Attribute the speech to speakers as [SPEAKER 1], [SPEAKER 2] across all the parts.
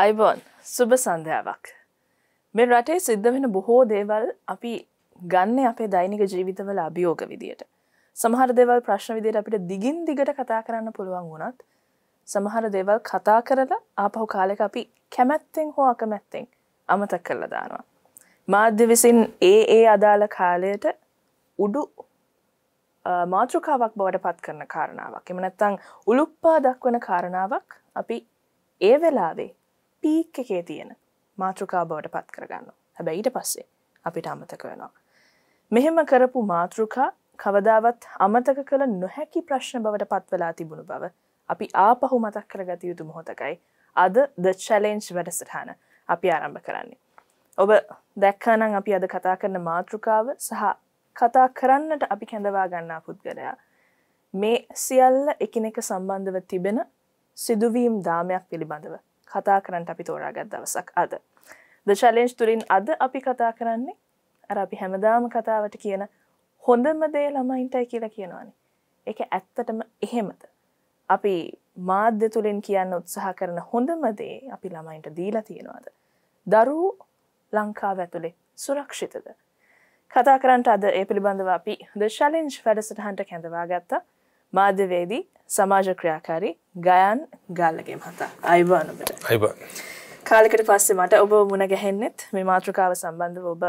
[SPEAKER 1] අයිබෝන් සුභ සන්ධාවක්. මෙ රටේ සිද්ධ වෙන බොහෝ දේවල් අපි ගන්න අපේ දෛනික ජීවිතවල අභියෝග විදියට. සමහර දෙවල් ප්‍රශ්න විදියට අපිට දිගින් දිගට කතා කරන්න පුළුවන් වුණත් සමහර දෙවල් කතා කරලා ආපහු කාලෙක අපි කැමැත්තෙන් හෝ අකමැත්තෙන් අමතක් කරලා දානවා. මාධ්‍ය විසින් ඒ ඒ අදාළ කාලයට උඩු මාතෘකාවක් බවට පත් කරන කාරණාවක් එම නැත්තං උළුප්පා දක්වන කාරණාවක් අපි ඒ වෙලාවේ පීක් එකේ තියෙන මාතෘකා බවට පත් කරගන්න හැබැ ඊට පස්සේ අපිට අමත කරනවා. මෙහෙම කරපු මාතෘකා කවදාවත් අමතක කළ නොහැකි ප්‍රශ්න බවට පත්වලා තිබුණු බව අපි ආපහු මතක් කරගත යුතු මොහොතකයි අද ද චලෙන්ජ් වැඩසටහන අපි ආරම්භ කරන්නේ. ඔබ දැක්කානං අපි අද කතා කරන මාතෘකාව සහ කතා කරන්නට අපි කැඳවා ගන්නා පුද්ගලයා. මේ සියල්ල එකිනෙක සම්බන්ධව තිබෙන සිදුවීම් දාමයක් පිළිබඳව කතා කරන්නට අපි තෝරාගත් දවසක් අද. ද චලෙන්ජ් තුළින් අද අපි කතා කරන්නේ අර අපි හැමදාම කතාවට කියන හොඳම දේ ළමයින්ටයි කියලා කියනවානේ. ඒක ඇත්තටම එහෙමද. අපි මාධ්‍ය තුළින් කියන්න උත්සාහ කරන හොඳම දේ අපි ළමයින්ට දීලා තියෙනවාද. දරූ ලංකාව ඇතුළේ සුරක්ෂිතද. කතා කරන්ට අද ඒ පිළිබඳව අපි ද ශලෙන්ජ් වැඩසටහන්ට කැඳවා ගත්තා මාධ්‍යවේදී සමාජ ක්‍රියාකාරී ගයන් ගාල්ලගේම හතා අයිබානට අයිබ කාලෙකට පස්සේ මට ඔබ මුණ ගැහෙන්නෙත් මේ මාතෘකාව සම්බන්ධව ඔබ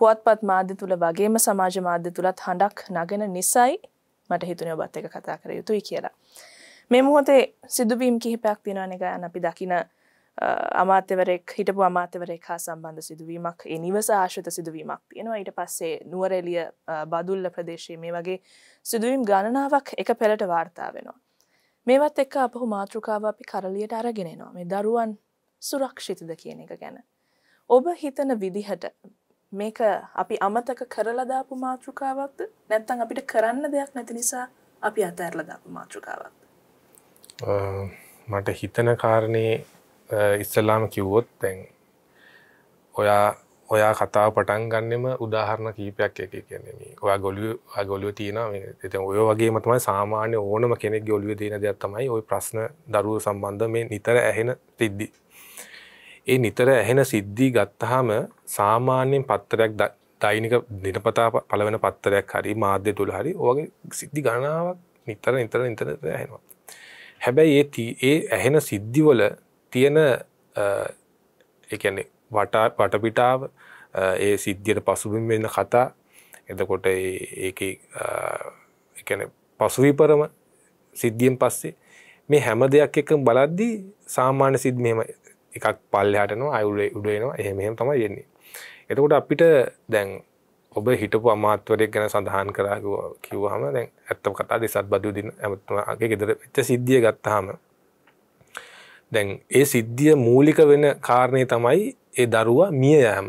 [SPEAKER 1] පුවත්පත් මාධ්‍ය තුළ වගේම සමාජ මාධ්‍ය තුළත් හඬක් නගෙන නිසයි මට හිතුනේ ඔබත් එක කතා කර යුතුයි කියලා. මේ මොහොතේ සිදුවීම් කිහිපයක් තියෙනවානේ ගයන් අපි දකින අමාත්‍යවරෙක් හිටපු අමාත්‍යවරෙක් හා සම්බන්ධ සිදුවීමක් එනිවස ආශ්‍රත සිදුවීමක් තියෙනවා ඊට පස්සේ නුවරෙලිය බදුල්ල ප්‍රදේශයේ මේ වගේ සිදුවීම් ගණනාවක් එක පෙළට වාර්තා වෙනවා. මේවත් එක්ක අපහු මාතෘකාව අපි කරලියට අරගෙනනවා මේ දරුවන් සුරක්ෂිතද කියන එක ගැන. ඔබ හිතන විදිහට මේක අපි අමතක කරලදාපු මාතෘකාවක්ද නැත්තං අපිට කරන්න දෙයක් නැති නිසා අපි අතඇරලදාපු මාතෘකාවක්ද.
[SPEAKER 2] මට හිතන කාරණයේ ඉස්සල්ලාම කිව්වොත් තැන් ඔයා ඔයා කතාව පටන් ගන්නෙම උදාහරණ කීපයක් එක කියනෙම ඔයා ගොලිය ගොලිය තියෙන එත ඔය වගේ මතමයි සාමාන්‍ය ඕනම කෙනෙක් ගොලිය තියෙන දෙයක් තමයි ඔය ප්‍රශ්න දරුව සම්බන්ධ මේ නිතර ඇහෙන සිද්ධි ඒ නිතර ඇහෙන සිද්ධී ගත්තහම සාමාන්‍යෙන් පත්තරයක් දෛනික නිරපතා පළවෙන පත්තරයක් හරි මාධ්‍ය තුළ හරි ඔගේ සිද්ධි ගණනාවක් නිතර නිතර නිතර ඇහෙනවා හැබැයි ඒ ඒ ඇහෙන සිද්ධිවල තියෙන එකන්නේ වටා පටපිටාව ඒ සිද්ධියට පසුබිම් වෙන්න කතා එතකොට ඒක එකන පසුවිපරම සිද්ධියෙන් පස්සේ මේ හැම දෙයක් එක බලද්දී සාමාන්‍ය සිද්ධියම එකක් පල්ලහටනවා අයුලේ උඩේනවා එහෙමහෙම තමයි යෙන්නේ එතකොට අපිට දැන් ඔබ හිටපු අමාත්වරයක් ගැන සඳහන් කරාග කිව්හම දැන් ඇත්තම කතා දෙසත් බදු දින ඇමතුමාගේ ගෙදර වෙච්ච සිද්ධිය ගත්තාහම දැන් ඒ සිද්ධිය මූලික වෙන කාරණය තමයි ඒ දරුවා මිය යෑම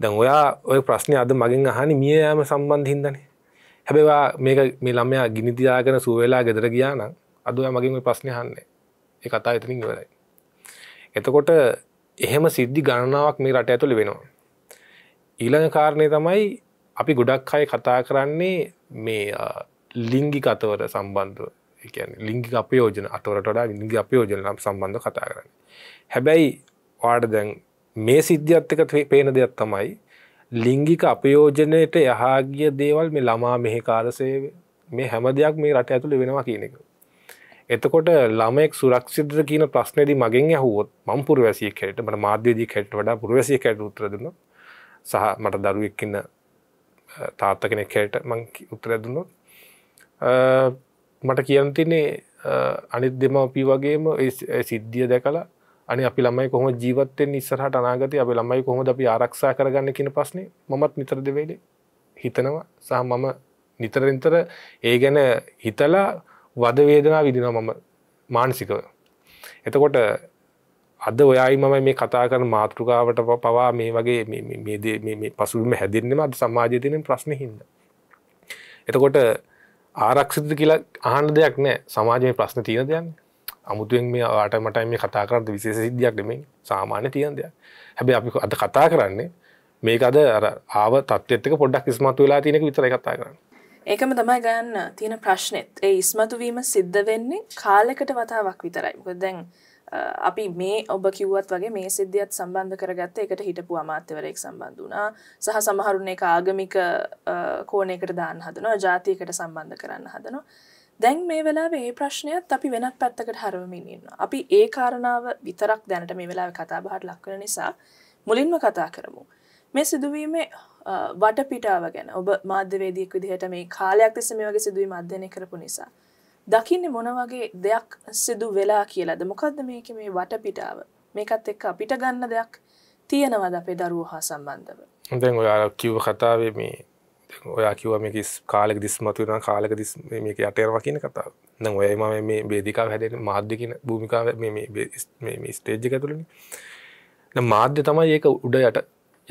[SPEAKER 2] දැන් ඔයා ඔය ප්‍රශ්නය අද මගින් අහනි මිය යෑම සම්බන්ධහින්දනේ හැබවා මේක මේ ළමයා ගිනිතියාගෙන සුවවෙලා ගෙදර ගියාන අදයා මගින් ප්‍රශ්නය හන්නේ ඒ කතා එතනින් වෙලයි එතකොට එහෙම සිද්ධි ගණනාවක් මේ රට ඇතුළි වෙනවා ඊළඟ කාරණය තමයි අපි ගොඩක් අය කතා කරන්නේ මේ ලිංගි කතවර සම්බන්ධුව එකන් ලිංගි අප යෝජන අතොරට වඩා ලිගි අප යෝජනම් සම්බන්ධ කතා කරන්න හැබැයි වාට දැන් මේ සිද්ධියත්තක පේන දෙයක් තමයි ලිංගික අපයෝජනයට යහාගිය දේවල් මේ ළමා මෙහි කාරසය මේ හැම දෙයක් මේ රට ඇතුළ වෙනවා කියන එක. එතකොට ළමෙක් සුරක්ෂිද්‍ර කියන ප්‍රශ්නයේදී මගෙන් ඇහුවොත් මම පුරවැසියෙක් හැටියට මට මාධ්‍යවේදී හැටියට වඩා පුරවැසියෙක් හැටියට උත්තර දුන්නොත් සහ මට දරුවෙක් ඉන්න තාත්තා කෙනෙක් හැටියට මම උත්තර දුන්නොත් මට කියන්තිනේ අනිත් දෙමපී වගේම සිද්ධිය දැකලා අනි අපි ළමයි කොහොම ජීවත්තෙන් ඉස්සරහට අනාගති අපි ළමයි කොහොමද අපි ආරක්ෂා කරගන්න කියන පස්නේ මමත් නිතර දෙවෙලේ හිතනවා සහ මම නිතරෙන්තර ඒ ගැන හිතලා වදවේදනා විදින මම මානසිකව එතකොට අද ඔයයි මම මේ කතා කරන මාතෘකාවට පවා මේ වගේ පසුම හැදිරන්නම අද සමාජය තින ප්‍රශ්න හින්ද එතකොට ආරක්ෂිත කියලා අහන්න දෙයක් නෑ සමාජයේ ප්‍රශ්න තියෙන දෙයන්න අමුතුවෙන් මේ ආට මටයි මේ කතා කරන්න විශේෂ සිද්ධියක් නෙමෙයි සාමාන්‍ය තියෙන දෙයක් හැබැයි අපි අද කතා කරන්නේ මේක අද අර ආව තත්ත්වෙත් එක පොඩ්ඩක් ඉස්මතු වෙලා තියෙන එක විතරයි කතා කරන්නේ
[SPEAKER 1] ඒකම තමයි ගන්න තියෙන ප්‍රශ්නෙත් ඒ ඉස්මතු වීම සිද්ධ වෙන්නේ කාලයකට වතාවක් විතරයි මොකද දැන් අපි මේ ඔබ කිව්වත් වගේ මේ සිද්ධියත් සම්බන්ධ කරගත්ත එකට හිටපු අමාත්‍යවරයෙක් සම්බන්ධ වනා සහ සමහරුන්නේ එක ආගමික කෝනයකට දාන්න හදනවා ජාතියකට සම්බන්ධ කරන්න හදනවා. දැන් මේ වෙලා ඒ ප්‍රශ්නයත් අපි වෙනත් පැත්තකට හරවමිනින්න. අපි ඒ කාරණාව විතරක් දැනට මේ වෙලා කතාබහට ලක්වන නිසා මුලින්ම කතා කරමු. මේ සිදුවීමේ වටපිටාව ගැන ඔබ මාධ්‍යවේදීක් විදිහට මේ කාලයක් තිස්ස මේ වගේ සිදුවීම අධ්‍යයනය කරපු නිසා. දකින්නේ මොන වගේ දෙයක් සිදු වෙලා කියලාද මොකද්ද මේකේ මේ වටපිටාව මේකත් එක්ක අපිට ගන්න දෙයක් තියෙනවද අපේ දරුවෝ හා සම්බන්ධව
[SPEAKER 2] දැන් ඔයා කිව්ව කතාවේ මේ ඔයා කිව මේක කාලෙක දිස්මතුන කාලක දිස් මේක අටයරවා කියන කතාව න ඔය ම මේ බේදිකාව හැඩෙන මාධ්‍යකන භූමිකාව ස්ටේජ්ජ ඇතුළනි මාධ්‍ය තමයි ඒක උඩ යට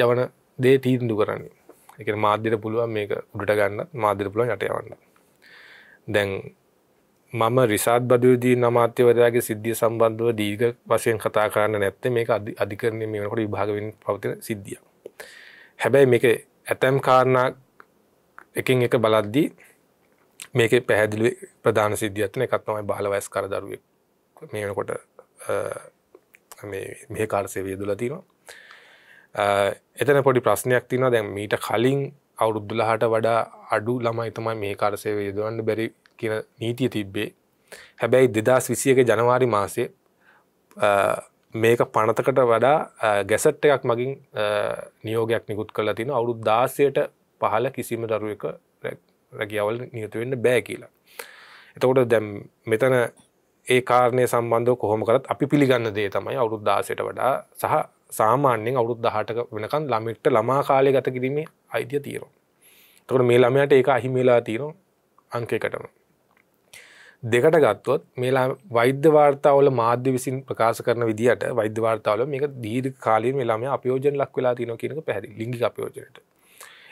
[SPEAKER 2] යවන දේ තීන්දු කරන්නේ එක මාධ්‍යයට පුළුවන් මේක උඩට ගන්න මාධ්‍යර පුළුවන් යටයවන්න දැන් මම රිසාත් බදවදී නමාත්‍යවරයාගේ සිද්ධිය සම්බන්ධව දීග වශයෙන් කතා කරන්න නැත්තේ මේක අධිකරණය මේ වනකොට විභාගවෙන් පවතින සිද්ධිය. හැබැයි මේක ඇතැම් කාරණා එකින් එක බලද්දී මේක පැහැදිලි ප්‍රධාන සිද්ධියත්න එකත් නොමයි බාලවයස් කර දරුවෙක් මේ වනකොට මේ කාර්සය වේදුල තිනවා එතන පොඩි ප්‍රශ්නයක් තින දැන් මීට කලින් අවුරුද්දුලහට වඩා අඩු ළමයි තමයි මේ කාර්සය වේදවන්න බැරි කියන නීතිය තිබ්බේ හැබැයි දෙදස් විසියක ජනවාරි මාසේ මේක පනතකට වඩා ගැසට් එකක් මගින් නියෝගයක් නිකුත් කරලා තින අවුරු දාසයට පහල කිසිම දරුවක රැගියවල් නියතුවෙන්න බෑ කියලා. එතකොට දැම් මෙතන ඒ කාරණය සම්බන්ධ කොහොම කරත් අපි පිළිගන්න දේ තමයි අවුරුත් දාසයට වඩා සහ සාමාන්‍යෙන් අවුරුත් දහටක වෙනකන් ළමෙක්ට ළමා කාලය ගත කිරීමේ අයිතිය තීරෝ. තොට මේ ළමයට ඒක අහිමේලා තීරෝ අංකකටම දෙකට ගත්තොත් මේලා වෛද්‍ය වාර්තාවල මාධ්‍ය විසින් ප්‍රකාශ කරන විදිහට වෛද්‍ය වාර්තාවල මේක දීර්ඝ කාලීන වෙලාම අපයෝජන ලක් වෙලා තියෙනවා කියන එක පැහැදිලි ලිංගික අපයෝජනයට.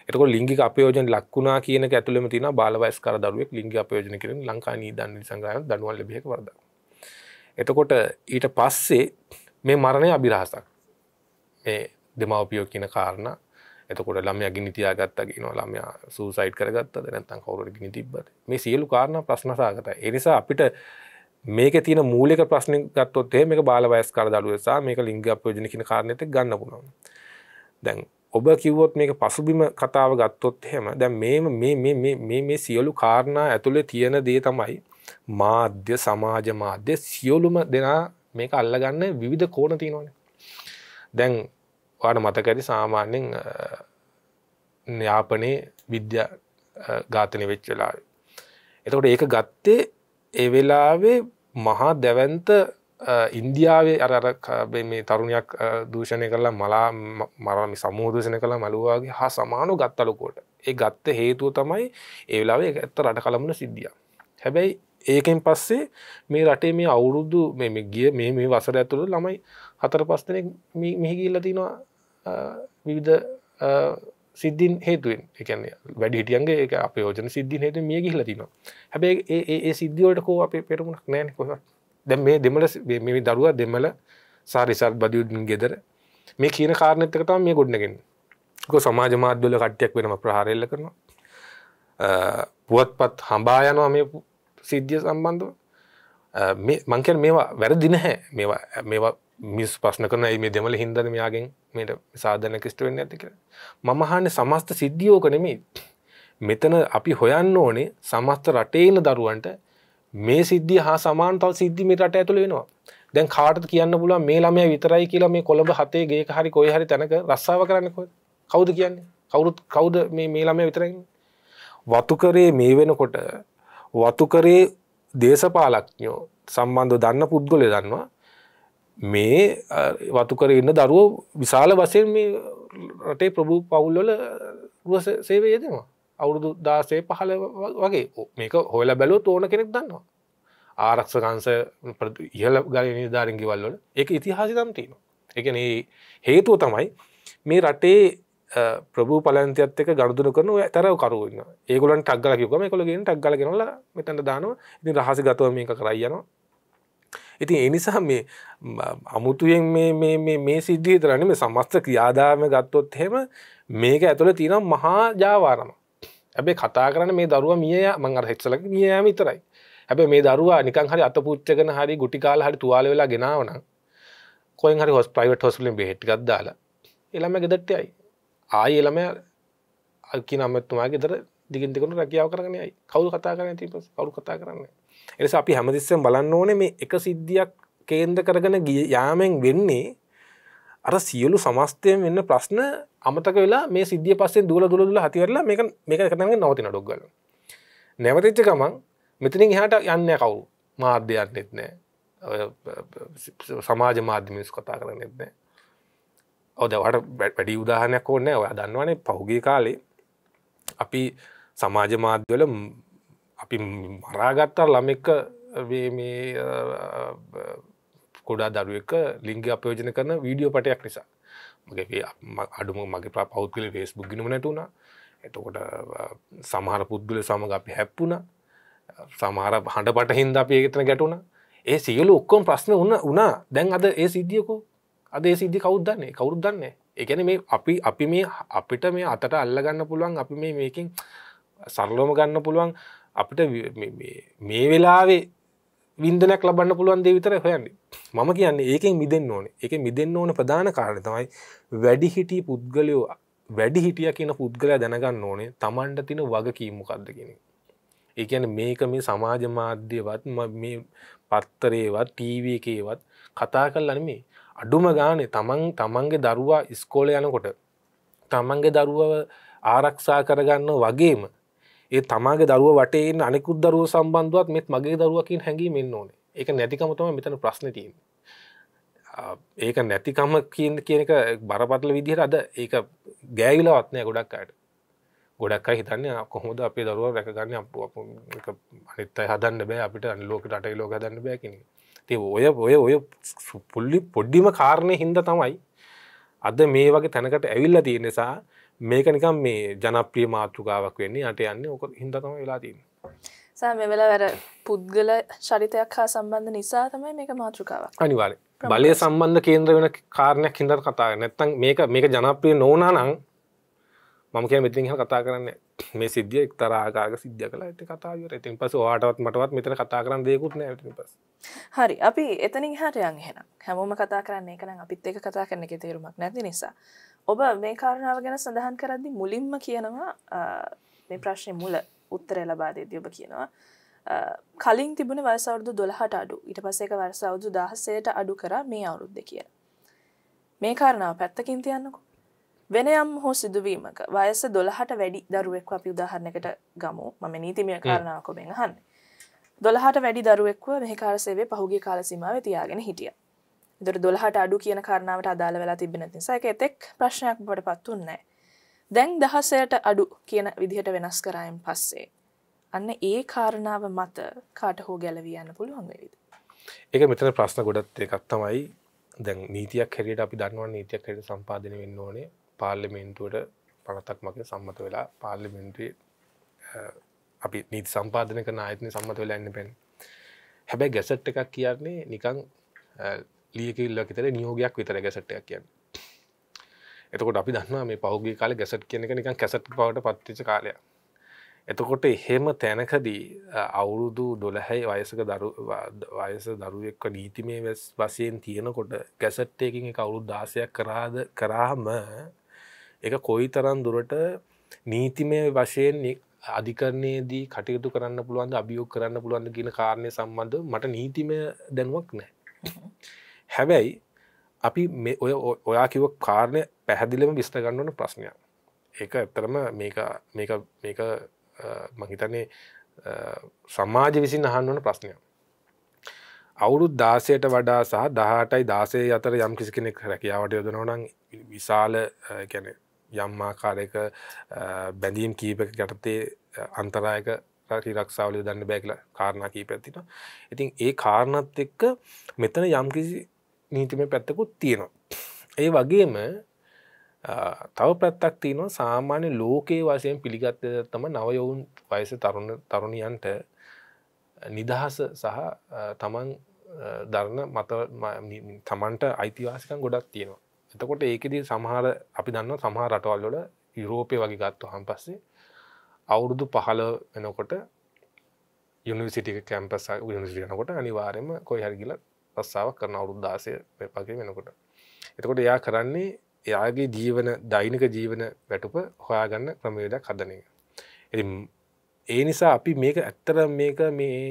[SPEAKER 2] එතකොට ලිංගික අපයෝජන ලක් වුණා කියන එක ඇතුළෙම තියෙනවා බාල වයස්කර දරුවෙක් ලිංගික අපයෝජන කිරීම ලංකා නීති දණ්ඩ සංග්‍රහයෙන් දඬුවම් ලැබියක වරදක්. එතකොට ඊට පස්සේ මේ මරණය අභිරහසක්. මේ දෙමව්පියෝ කියන කාරණා එතකොට ළමය ගිනි තියාගත්ත කියනවා ළමයා සූසයිට් කරගත්තද නැත්තම් කවුරුට ගිනි තිබ්බද මේ සියලු කාරණා ප්‍රශ්නසාගතයි ඒ නිසා අපිට මේක තියෙන මූලික ප්‍රශ්න ගත්තොත් එහෙම මේක බාල වයස්කාර දරුවෝ සහ මේක ලිංග අපයෝජන කියන කාරණේත් එක්ක ගන්න පුළුවන් දැන් ඔබ කිව්වොත් මේක පසුබිම කතාව ගත්තොත් එහෙම දැන් මේම මේ මේ මේ මේ මේ සියලු කාරණා ඇතුලේ තියෙන දේ තමයි මාධ්‍ය සමාජ මාධ්‍ය සියලුම දෙනා මේක අල්ලගන්න විවිධ කෝණ තියෙනවානේ දැන් වාට මතක ඇති සාමාන්‍යෙන් න්‍යාපනය විද්‍යා ඝාතනය වෙච්ච වෙලාව. එතකොට ඒක ගත්තේ ඒ වෙලාවේ මහා දැවන්ත ඉන්දියාවේ අර මේ තරුණයක් දූෂණය කරලා මලා මරම සමූදෂණ කළ මළුවාගේ හා සමානු ගත්තලකොට ඒ ගත්ත හේතුව තමයි ඒලාවේ ඇත්ත රට කළමුණ සිද්ධිය හැබැයි ඒකෙන් පස්සේ මේ රටේ මේ අවුරුදු මෙ ගිය මේ මේ වසර ඇතුළ ළමයි හතර පස්තනෙක් මෙහි ගිල්ල තිනවා විවිධ සිද්ධින් හේතුවෙන් එකන්නේ වැඩි හිටියන්ගේ එක අප යෝජන සිද්ධි හේතු මිය ගිහිල තිනවා හැබැයි ඒ සිද්ධියෝට කෝ අපේ පෙරමුණක් නෑන කොහ දැ මේ දෙමල මෙමි දරුවා දෙමල සාරිසාත් බදියුඩින් ගෙදර මේ කියන කාරණත්තකතම මේ ගොඩ්නගෙන් ගො සමාජ මාධ්‍යල කට්ටයක් වෙනම ප්‍රහාරල්ල කරනවා පුවත්පත් හඹා යනවා මේ සිද්ධිය සම්බන්ධව මංකන් මේවා වැරදිනහැ මේවා මිස් ප්‍රශ්න කරන මේ දෙමල හින්දන මෙයාගෙන් මේට සාධන කිස්ට වෙන්න ඇති කර මමහන්න සමස්ත සිද්ධියෝක නෙමේ මෙතන අපි හොයන්න ඕනේ සමස්ත රටේන දරුවන්ට මේ සිද්ධිය හා සමාන්තල් සිද්ධි මේ රට ඇතුළ වෙනවා දැන් කාට කියන්න පුල මේ ළමය විතරයි කියලා මේ කොළඹ හතේ ගේ හරි කොයි හරි තැනක රස්සාව කරන්නකො කවුද කියන්නේ කවුරුත් කවුද මේ මේ ළමය විතරයි වතුකරේ මේ වෙනකොට වතුකරේ දේශපාලක්ඥෝ සම්බන්ධ දන්න පුද්ගලය දන්නවා මේ වතුකර ඉන්න දරුව විශාල වසයෙන් මේ රටේ ප්‍රභූ පවුල්ලොල රුවස සේවය යෙදෙනවා අවුරුදු දාසේ පහල වගේ මේක හොල බැලෝ තෝන කෙනෙක් දන්නවා ආරක්ෂකංස ඉහල ගල නිධාරගිවල්ලොල එක ඉතිහාසි දම්තිීම එකන හේතුව තමයි මේ රටේ ප්‍රභූ පලන්තයත් එක ගරදුන කරන ඇතර කරුවන්න ඒගලන් ටක්ගල කිවම කොළගෙන් ටක්ගල කෙනල මෙතැට දානවා ඉතින් රහසි ගතව මේක කරයියනවා ඉතින් එනිසා මේ අමුතුයෙන් මේ සිද්ධිය තරනම සමස්ත ක්‍රියාදාම ගත්තොත් හෙම මේක ඇතුළ තිනම් මහා ජාවාරම ඇබේ කතා කරන මේ දරුව මිය මං අර හෙක්සලක මියයාම විතරයි හැබ මේ දරවා නිකන් හරි අතපුච්චකන හරි ගුටිකාල හරි තුවාල වෙලා ගෙනාවන කොයින් හරි හොස් ප්‍රයිවට හොස්ලින් බෙට් ගත්දාල එළම ගෙදට්ටයයි ආය එළම අකි නමත්තුමාගේ දර දිගින්දිකුණු රැකියාව කරනයයි කවු කතා කරන තිප කවරු කතා කරන්නේ එනිස අපි හැමතිස්සෙන් බලන්න ඕනේ මේ එක සිද්ධියක් කේන්ද කරගෙන ගිය යාමෙන් වෙන්නේ අර සියලු සමස්තයෙන් වෙන්න ප්‍රශ්න අමතක වෙලා මේ සිද්ධිය පස්සේ දුල දුල දුල හතිවරලා මේක මේක කරන්නේ නවතින ඩොග්ගල නැවතිච්ච ගමන් මෙතනින් එහාට යන්න කවුරු මාධ්‍යයන්නෙත් නෑ සමාජ මාධ්‍යමිස් කතා කරන්නෙත් නෑ ඔදවට වැඩි උදාහනයක් ඕන්න ඔය දන්නවනේ පහුගේ කාලේ අපි සමාජ මාධ්‍යවල අපි මරාගත්තා ළමෙක්ක මේ කොඩා දරුවක ලිංගි අපයෝජන කරන වීඩියෝ පටයක් නිසා මගේ අඩුම මගේ පා පෞද්ගල ෆේස්බුක් ගිනම නැටුුණ එතකොට සමහර පුද්ගල සමඟ අපි හැප්පුුණ සමහර හඬ පට හින්ද අප ඒගතන ගැටුණ ඒ සියලු ඔක්කොම ප්‍රශ්න උන්න උනා දැන් අද ඒ සිද්ධියකෝ අද ඒ සිද්ධි කවුද්දන්නේ කවුරුද්දන්නේ එකන මේ අපි අපි මේ අපිට මේ අතට අල්ලගන්න පුළුවන් අපි මේ මේකින් සරලෝම ගන්න පුළුවන් අපිට මේ වෙලාවේ විින්දනයක් ලබන්න පුළුවන් දේ විතර හොයන්නේ මම කියන්නේ ඒකෙන් මිදෙන් ඕන එක මිදෙන් ඕන ප්‍රධාන කාරණ තමයි වැඩිහිටිය පුද්ගලයෝ වැඩි හිටිය කියන පුද්ගලය දැනගන්න ඕනේ තමන්ට තින වගකීමමකක්ද කියෙන ඒකැන මේක මේ සමාජ මාධ්‍යවත් මේ පත්තරේවත් ටීව එකේවත් කතා කල්ලන මේ අඩුම ගානේ තමන් තමන්ගේ දරුවා ඉස්කෝල යනකොට තමන්ගේ දරුවව ආරක්ෂා කරගන්න වගේම ඒ තමාගේ දරුව වටේෙන් අනෙකුත් දරුව සම්බන්ධුවත් මෙත් මගේ දරුවකින් හැඟීමෙන් ඕන එක නැතිකමතම මෙතන ප්‍රශ්නතිීම ඒක නැතිකම කියන කියන එක බරපතල විදිහට අද ඒක ගෑවිලවත්නය ගොඩක් අයට ගොඩක් හිතන්න කොහොද අපේ දරුව රැකගන්න අනිත් හදන්න බෑ අපිට අනිලෝකට අටයි ලෝක දන්න බෑකින ති ඔය ඔය ඔය පුල්ලි පොඩ්ඩිම කාරණය හින්ද තමයි අද මේ වගේ තැනකට ඇවිල්ල තිය නිසා මේක නිකම් මේ ජනප්‍රිය මාතෘකාවක් වෙන්නේ අට යන්නේ ඕක හින්දතම වෙලා තින්
[SPEAKER 1] සෑ මෙවෙලා වැර පුද්ගල චරිතයක් හා සම්බන්ධ නිසා තමයි මේක මාතෘකාවක්
[SPEAKER 2] අනිවාල බලය සම්බන්ධ කේන්ද්‍ර වෙන කාරණයක් හිදර කතාග නැත්තන් මේක මේක ජනප්‍රිය නොවනා නං මම කිය මෙතිහ කතා කරන්නේ මේ සිද්ධිය එක්තරාකාරක සිද්ධිය කළා ඒත් කතාව ඉවරයි. ඉතින් පස්සේ ඔයාටවත් මටවත් මෙතන කතා කරන්න දෙයක්වත් නෑ ඊට පස්සේ.
[SPEAKER 1] හරි. අපි එතනින් එහාට යන් එහෙනම්. හැමෝම කතා කරන්නේ ඒක නම් අපිත් එක්ක කතා කරන එකේ තේරුමක් නැති නිසා. ඔබ මේ කාරණාව ගැන සඳහන් කරද්දී මුලින්ම කියනවා මේ ප්‍රශ්නේ මුල උත්තරය ලබා දෙද්දී ඔබ කියනවා කලින් තිබුණ වයස අවුරුදු 12ට අඩු. ඊට පස්සේ ඒක වයස අවුරුදු 16ට අඩු කරා මේ අවුරුද්දේ කියලා. මේ කාරණාව පැත්තකින් තියන්නකෝ. වෙනයම් හෝ සිදුවීමක වයස දොළහට වැඩි දරුවෙක්ව අපි උදාහරණකට ගමු මම නීතිමය කාරණාවකොමෙන් හන්න. දොළහට වැඩි දරුවෙක්ව මෙහිකාරසේවේ පහුගේ කාලසිමාව තියාගෙන හිටිය. දොර දොළහට අඩු කියන කාරණාවට අදාළ වෙලා තිබෙන නිසා එක එතෙක් ප්‍රශ්නයක් බට පත්තුන්නෑ. දැන් දහසයට අඩු කියන විදිහට වෙනස් කරායෙන් පස්සේ. අන්න ඒ කාරණාව මත කාට හෝ ගැලවියන්න පුළුවන් වෙවිද.
[SPEAKER 2] ඒක මෙතන ප්‍රශ්න ගොඩත් එකක් තමයි දැන් නීතියක් හැරියට අපි දන්නවා නීතියක් හැට සම්පාදන වෙන්න ඕනේ පාර්ලිමෙන්ටුවට පනතක් මගේ සම්මත වෙලා පාර්ලිමෙන්ටේ අපි නීති සම්පාධනක නායතන සම්මත වෙලා එන්න පෙන් හැබැයි ගැසට් එකක් කියන්නේ නිකං ලියකිල්ල කිතර නියෝගයක් විතර ගැසට්ටයක් කියන්න එතකොට අපි දන්නවා මේ පහුගේ කාල ගැසට් කියන එක නිකන් කැසට් බවට පත්තිච කාලය එතකොට එහෙම තැනකදී අවුරුදු ඩොලහැයි වයසක දරු වයස දරුවෙක්ව නීතිමේ වැස් වසයෙන් තියෙනකොට ගැසට්ටයකින් එක අවුරු දාසයක් කරාද කරාම එක කොයි තරන් දුරට නීතිමය වශයෙන් අධිකරණයේදී කටයුතු කරන්න පුළුවන් අභියෝග කරන්න පුළුවන් කියන කාරණය සම්බන්ධ මට නීතිමය දැනුවක් නෑ හැබැයි අපි ඔය ඔයා කිව කාරණය පැහැදිලිම විස්තගන්නවන ප්‍රශ්නයක් ඒක ඇත්තරම මේක මහිතන්නේ සමාජ විසින් අහන් වන ප්‍රශ්නය අවුරුත් දාසයට වඩා සහ දහටයි දාසේ අතර යම් කිසි කෙනෙක් රැකියාවට යොදනවනං විශාල ගැන යම් ආකාරයක බැඳීම් කීපක ගැටතේ අන්තරායක රක්ෂාවලය දන්න බැකල කාරණ කීප ඇතින ඉතින් ඒ කාරණත් එක්ක මෙතන යම්කිසි නීතිම පැත්තකුත් තියෙනවා ඒ වගේම තව පැත්තක් තියෙනවා සාමාන්‍ය ලෝකයේ වශයෙන් පිළිගත්ත තම නවයවුන් වයස තරුණ තරුණියන්ට නිදහස සහ තමන් දරණ මත තමන්ට අයිතිවාසිකන් ගොඩක් තියෙනවා එතකොට ඒකෙදී සමහර අපි දන්න සමහා රටවල්ලොල යුරෝපය වගේ ගත්තු හම් පස්සේ අවුරුදු පහළ වෙනකොට යුනිසිටි කැම්පස් යනකොට අනිවාරයම කොයි හරිගිල රස්සාාවක් කරන අවුරුද්දාසය පගේ වෙනකොට එතකොට එයා කරන්නේ එයාගේ ජීවන දෛනික ජීවන වැටුප හොයාගන්න ක්‍රමවේදක් හදනය එ ඒ නිසා අපි මේක ඇත්තර මේක මේ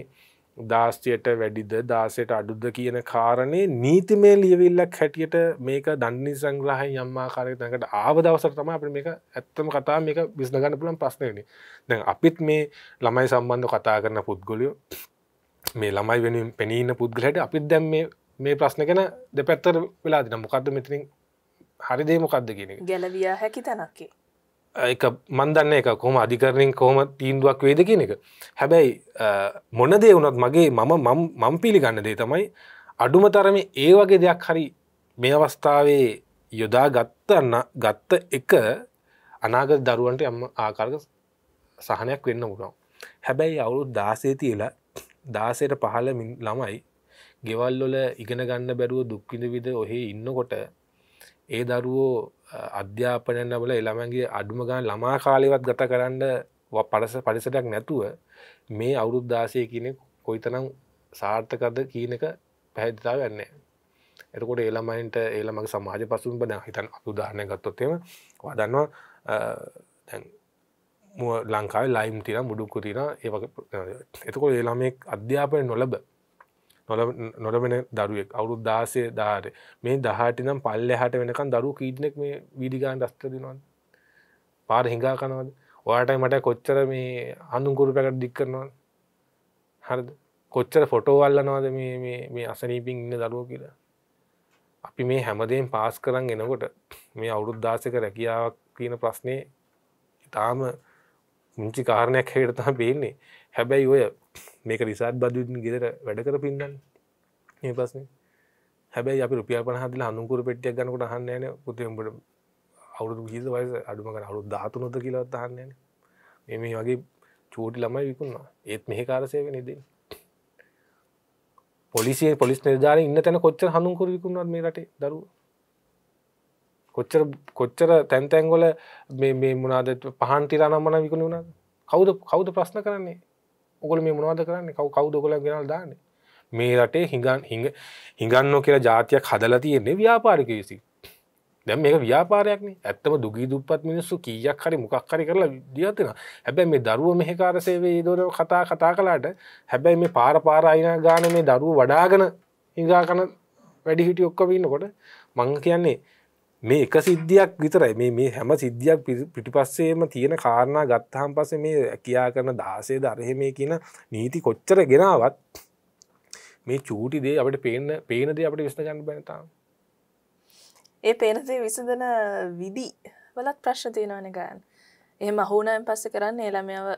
[SPEAKER 2] දාස්ටයට වැඩිද දාසයට අඩුද්ද කියන කාරණය නීතිමේ ලියවිල්ලක් හැටියට මේක දන්නි සංග්‍රහය යම්මාකාරයතකට ආව දවසර තම අප මේක ඇත්තම කතා මේක විිස්නගන්න පුළන් ප්‍රශ්නයන දැ අපිත් මේ ළමයි සම්බන්ධ කතා කරන පුද්ගොලියෝ මේ ළමයි වෙන පෙනීන පුද්ගලට අපිත් දැම් මේ ප්‍රශ්න ගැන දෙපැත්තර වෙලා දින මොකක්ද මෙතිනින් හරිදේ මොකක්ද කියෙන
[SPEAKER 1] ගැලවිය හැකි තැනක්කේ
[SPEAKER 2] එක මන්දන්න එක කොම අධිකරණින් කොහොම තීන්දුවක් වේද කියන එක හැබැයි මොනදේ වුනත් මගේ මම මම් පිළි ගන්න දේ තමයි අඩුම තරම ඒ වගේ දෙයක් හරි මේ අවස්ථාවේ යොදා ගත්තන්න ගත්ත එක අනාගත දරුවන්ට යම් ආකාර්ග සහනයක් වෙන්න වුණා හැබැයි අවුරු දාසේ තියලා දාසයට පහල ළමයි ගෙවල්ලොල ඉගෙන ගන්න බැරුව දුක්විඳ විද ඔහේ ඉන්නකොට ඒ දරුවෝ අධ්‍යාපනයන්න බල එළමගේ අඩුම ගන්න ළමා කාලෙවත් ගත කරන්න පරස පරිසටක් නැතුව මේ අවුරුද්දාසය කියනෙ කොයිතනම් සාර්ථකද කියනක පැහැදිතා වෙන්නේ එතකොට එළමයින්ට ඒළමගේ සමාජ පසුම් බන හිතන් උදාහරණය ගත්තොත්තම වදන්නවා ලංකාව ලයිම් තින මුඩුක්කු තින ඒ එතකොට ඒළමෙක් අධ්‍යාපනය නොලබ නොලබෙන දරුවෙක් අවුරුත් දාසය දාර මේ දහට නම් පල්ල හට වෙනකන් දරු කීටනෙක් මේ විඩිගාන් රස්ත්‍ර දෙනවන් පාර හිඟා කනවද ඔයාට මට කොච්චර මේ හඳුකුරු පැකට දික් කරනවා හරද කොච්චර ෆොටෝවල්ලනවාද මේ අසනීපින් ඉන්න දරුව කියලා අපි මේ හැමදේම් පාස් කරන්න එනකොට මේ අවුරුද්දාසක රැකියාවක් කියන ප්‍රශ්නය ඉතාම මුංචි කාරණයක් හැටතා බේන්නේ හැබැයි ඔය මේක රිසාත් බදුන් ගෙදර වැඩ කර පින්දන්න ඒ පස්නේ හැබැයි අපි රුපියල් පනහදල අනුකුර පෙටියක් ගන්නකට අහන්න න පුතියම්ට අවුරුදු ගීත වයස අඩුමක අවුරු ධාතුනොත කියලවත් අහන්නන මේ මේ වගේ චූටි ළමයි විකුණා ඒත් මෙහි කාරසයව නෙද පොලිසිය පොලිස් නිර්ධාර ඉන්න තැන කොච්චර හනුකුර විකුණත් මේ රටේ දරු කොච්චර කොච්චර තැන්තැන්ගොල මේ මුණද පහන්තිරනම් මන විකුණ වුණා කවුද කවුද ප්‍රශ්න කරන්නේ ඔකොල මේ මොනවද කරන්න කව කවුද කොල ගෙනල් දාන්න මේ රටේ හිඟන් හිඟ හිඟන්නෝ කියලා ජාතියක් හදලා තියෙන්නේ ව්‍යාපාරික විසි දැන් මේක ව්‍යාපාරයක්නේ ඇත්තම දුගී දුප්පත් මිනිස්සු කීයක් හරි මොකක් හරි කරලා ජීවත් වෙනවා හැබැයි මේ දරුව මෙහෙකාර සේවයේ දොර කතා කතා කළාට හැබැයි මේ පාර පාර අයින ගාන මේ දරුව වඩාගෙන හිඟා කන වැඩි හිටි ඔක්කොම ඉන්නකොට මං කියන්නේ මේ එක සිද්ධියක් විතරයි මේ මේ හැම සිද්ධියක් පිටිපස්සේම තියෙන කාරණා ගත්තහම් පස්සේ මේ කියා කරන දාසේ දරහෙ මේ කියන නීති කොච්චර ගෙනාවත් මේ චූටි දේ අපට පේන පේනදේ අපට විශ්න ගන්න බැනතාම්
[SPEAKER 1] ඒ පේනදේ විසඳන විදි වලත් ප්‍රශ්න තියෙනවන ගයන් එහෙම හුනෑම් පස්ස කරන්න එළමයාව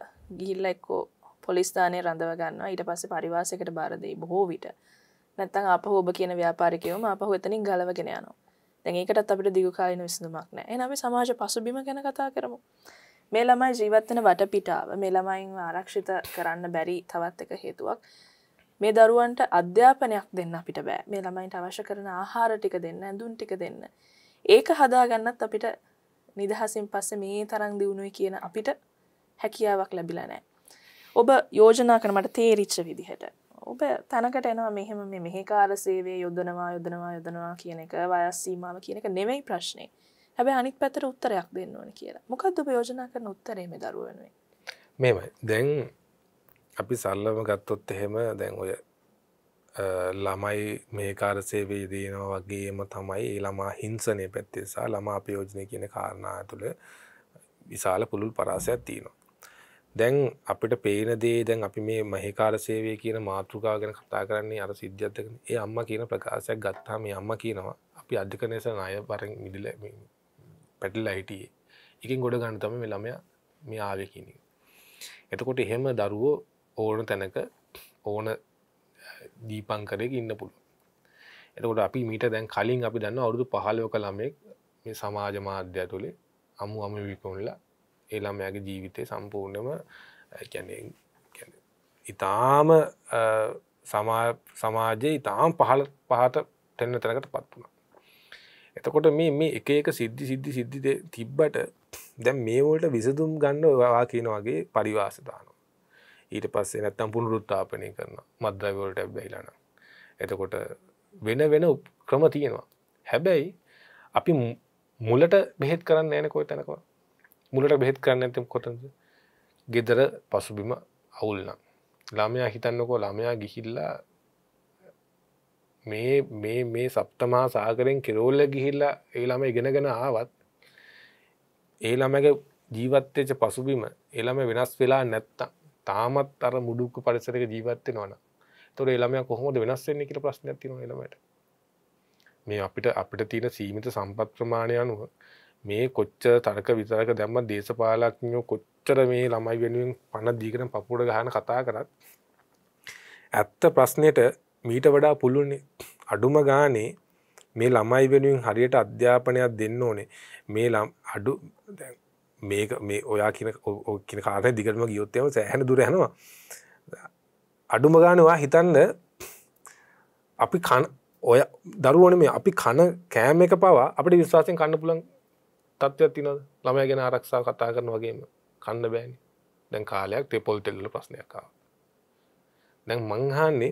[SPEAKER 1] ගිල්ල එක්කෝ පොලිස්ථානය රඳව ගන්නවා ඊට පස්සේ පරිවාසකට බාරදී බොහෝ විට නැත්තං අප ඔබ කියන ව්‍යාපාරිකයවම අප හොතනින් ගලවගෙන යනවා දැඒකටත් අපට දිගුකාලන විසඳමක් නෑ එනම සමාජ පසුබිම ගැන කතා කරමු මේ ළමයි ජීවත්වන වට පිටාව මේ ළමයින් ආරක්ෂිත කරන්න බැරි තවත් එක හේතුවක් මේ දරුවන්ට අධ්‍යාපනයක් දෙන්න අපිට බෑ මේ ළමයින්ට අවශ්‍ය කරන ආහාර ටික දෙන්න ඇඳුන් ටික දෙන්න ඒක හදාගන්නත් අපිට නිදහසින් පස්ස මේ තරං දියුණුයි කියන අපිට හැකියාවක් ලැබිලනෑ ඔබ යෝජනා කරමට තේරිච්ච විදිහට ඔබ තැනකට එනවා මෙහෙම මෙහිකාර සේවේ යොදනවා යොදනවා යොදනවා කියන එක වයස් සීමාව කියන එක නෙමෙයි ප්‍රශ්නේ හැබැ අනික් පැතර උත්තරයක් දෙන්න ඕන කියලා මොකක්ද ඔබ යෝජනා කරන උත්තරේම දරුවනුවේ
[SPEAKER 2] මෙම දැන් අපි සල්ලම ගත්තොත් එහෙම දැන් ඔය ළමයි මේකාර සේවේදීනව වගේම තමයි ඒ ළමා හිංසනය පැත්තෙසා ළමා අපයෝජනය කියන කාරණා තුළ විශාල පුළුල් පරාසයක් තියනවා දැන් අපිට පේන දේ දැන් අපි මේ මහිකාර සේවය කියන මාතෘකා ගැන කතා කරන්නේ අර සිද්ධියත් එක්ක. ඒ අම්මා කියන ප්‍රකාශයක් ගත්තාම මේ අම්මා කියනවා අපි අධිකනේසන් අය වරෙන් මිදිලා මේ පැටලලා හිටියේ. එකකින් ගොඩ ගන්න තමයි මේ ළමයා මේ ආවේ කියන එක. එතකොට එහෙම දරුවෝ ඕන තැනක ඕන දීපංකරයක ඉන්න පුළුවන්. එතකොට අපි මීට දැන් කලින් අපි දන්න අවුරුදු 15ක ළමෙක් මේ සමාජ මාධ්‍ය ඇතුලේ අමු අමු විකුණලා ඒළමයාගේ ජීවිතය සම්පූර්ණම කැනෙන් ඉතාම සමාජයේ ඉතාම පහල පහට තැන්න තැනකට පත් වුණ එතකොට මේ මේ එක එක සිද්ධි සිද්ධි සිද්ධි තිබ්බට දැම් මේවලට විසදුම් ගන්න වා කියනවාගේ පරිවාසදානවා ඊට පස්සේ නැත්තම් පුනරුත්තාපනය කරන මද්‍රවලට ඇබ්බැහිලන එතකොට වෙන වෙන ක්‍රම තියෙනවා හැබැයි අපි මුලට බෙහෙත් කරන්න යන කොයි තැනකවා මුලට බෙත් කරන්න ඇතම් කොතද ගෙදර පසුබිම අවුල්නම් ළමයා හිතන්නකෝ ළමයා ගිහිල්ලා මේ මේ මේ සප්තමා සාකරෙන් කෙරෝල්ල ගිහිල්ලා ඒ ළම ඉගෙනගෙන ආවත් ඒ ළමගේ ජීවත්තේච පසුබිම එළම වෙනස් වෙලා නැත්තම් තාමත් අර මුඩුක්ක පරිසරක ජීවත්තය නොන තොර එළමය කොහොමද වෙනස්වෙන්නේ කියල ප්‍රශ්න ඇතින එළමට මේ අපිට අපිට තියෙන සීමිත සම්පත් ප්‍රමාණය අනුව මේ කොච්චර තර්ක විතරක දැම්ම දේශපාලක්ඥෝ කොච්චර මේ ළමයි වෙනුවෙන් පණ දීගෙන පපුඩ ගහන කතා කරත් ඇත්ත ප්‍රශ්නයට මීට වඩා පුළුන්නේ අඩුම ගානේ මේ ළමයි වෙනුවෙන් හරියට අධ්‍යාපනයක් දෙන්න ඕනේ මේ ලම් අඩු මේ මේ ඔයා කියන කියන කාරය දිගටම ගියොත්තයම සෑහැන දුර යනවා අඩුම ගානවා හිතන්න අපි කන ඔය දරුවන මේ අපි කන කෑම එක පවා අපට විශවාසයෙන් කන්න පුළන් තත්ත්වයක් තිනද ළමය ගැන ආරක්ෂාව කතා කරන වගේම කන්න බෑනි දැන් කාලයක් තෙපොල් තෙල්ල ප්‍රශ්නයක්කාව දැන් මංහාන්නේ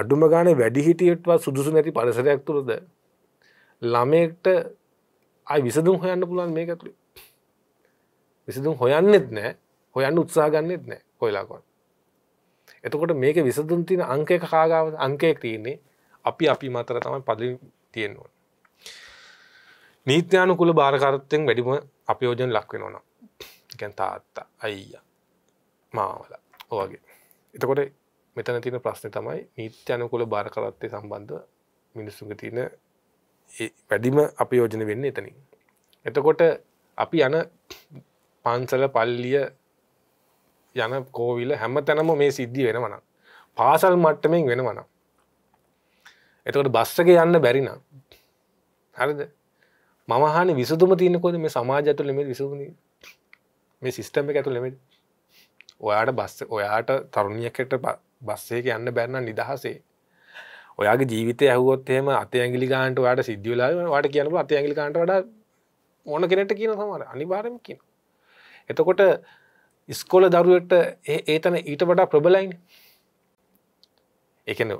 [SPEAKER 2] අඩුම ගාන වැඩිහිටියටවා සුදුසු නැති පරිසරයක් තුරද ළමයෙක්ට අයි විසඳුම් හොයන්න පුළන් මේ ඇතුළි විසඳුම් හොයන්නෙත් නෑ හොයන්න උත්සා ගන්නෙත් නෑ කොයිලාකොන් එතකොට මේක විසඳුම් තින අංකයක කාගාව අංකයක් තියන්නේ අපි අපි මතර තමයි පදින් තියෙන්නවා නීත්‍යානුකුල භාරකරත්තයෙන් වැඩිම අපයෝජන ලක් වෙනවන ගැන් තාත්තා අයිය මාවල ඔවගේ එතකොට මෙතන තින ප්‍රශ්න තමයි නීත්‍යයනුකුල භාරකරත්තය සම්බන්ධ මිනිස්සුග තියෙන වැඩිම අපයෝජන වෙන්න එතනින් එතකොට අපි යන පන්සල පල්ලිය යන කෝවිල හැම තැනම මේ සිද්ධිය වෙනවනම් පාසල් මට්ටමෙන් වෙනවනම් එතකොට බස්සක යන්න බැරිනම් හරිද මහන විසුදුම තියනකොද මේ සමාජතු ලෙම විසුම මේ සිිස්ටම එක ඇතු ලෙමෙ ඔයාට බස්ස ඔයාට තරුණියකට බස්සේක යන්න බැන්න නිදහසේ ඔයාගේ ජීවිත ඇහුවොත්හෙම අතයඇගිලි ගාන්ට වාට සිද්ධියලා වාට කියන අතයඇගිලි කාන්ට වඩා ඕන කෙනෙට කියන සමර අනිවාරම කියන එතකොට ඉස්කොල දරුවට ඒතන ඊට වඩා ප්‍රබලයින් එකන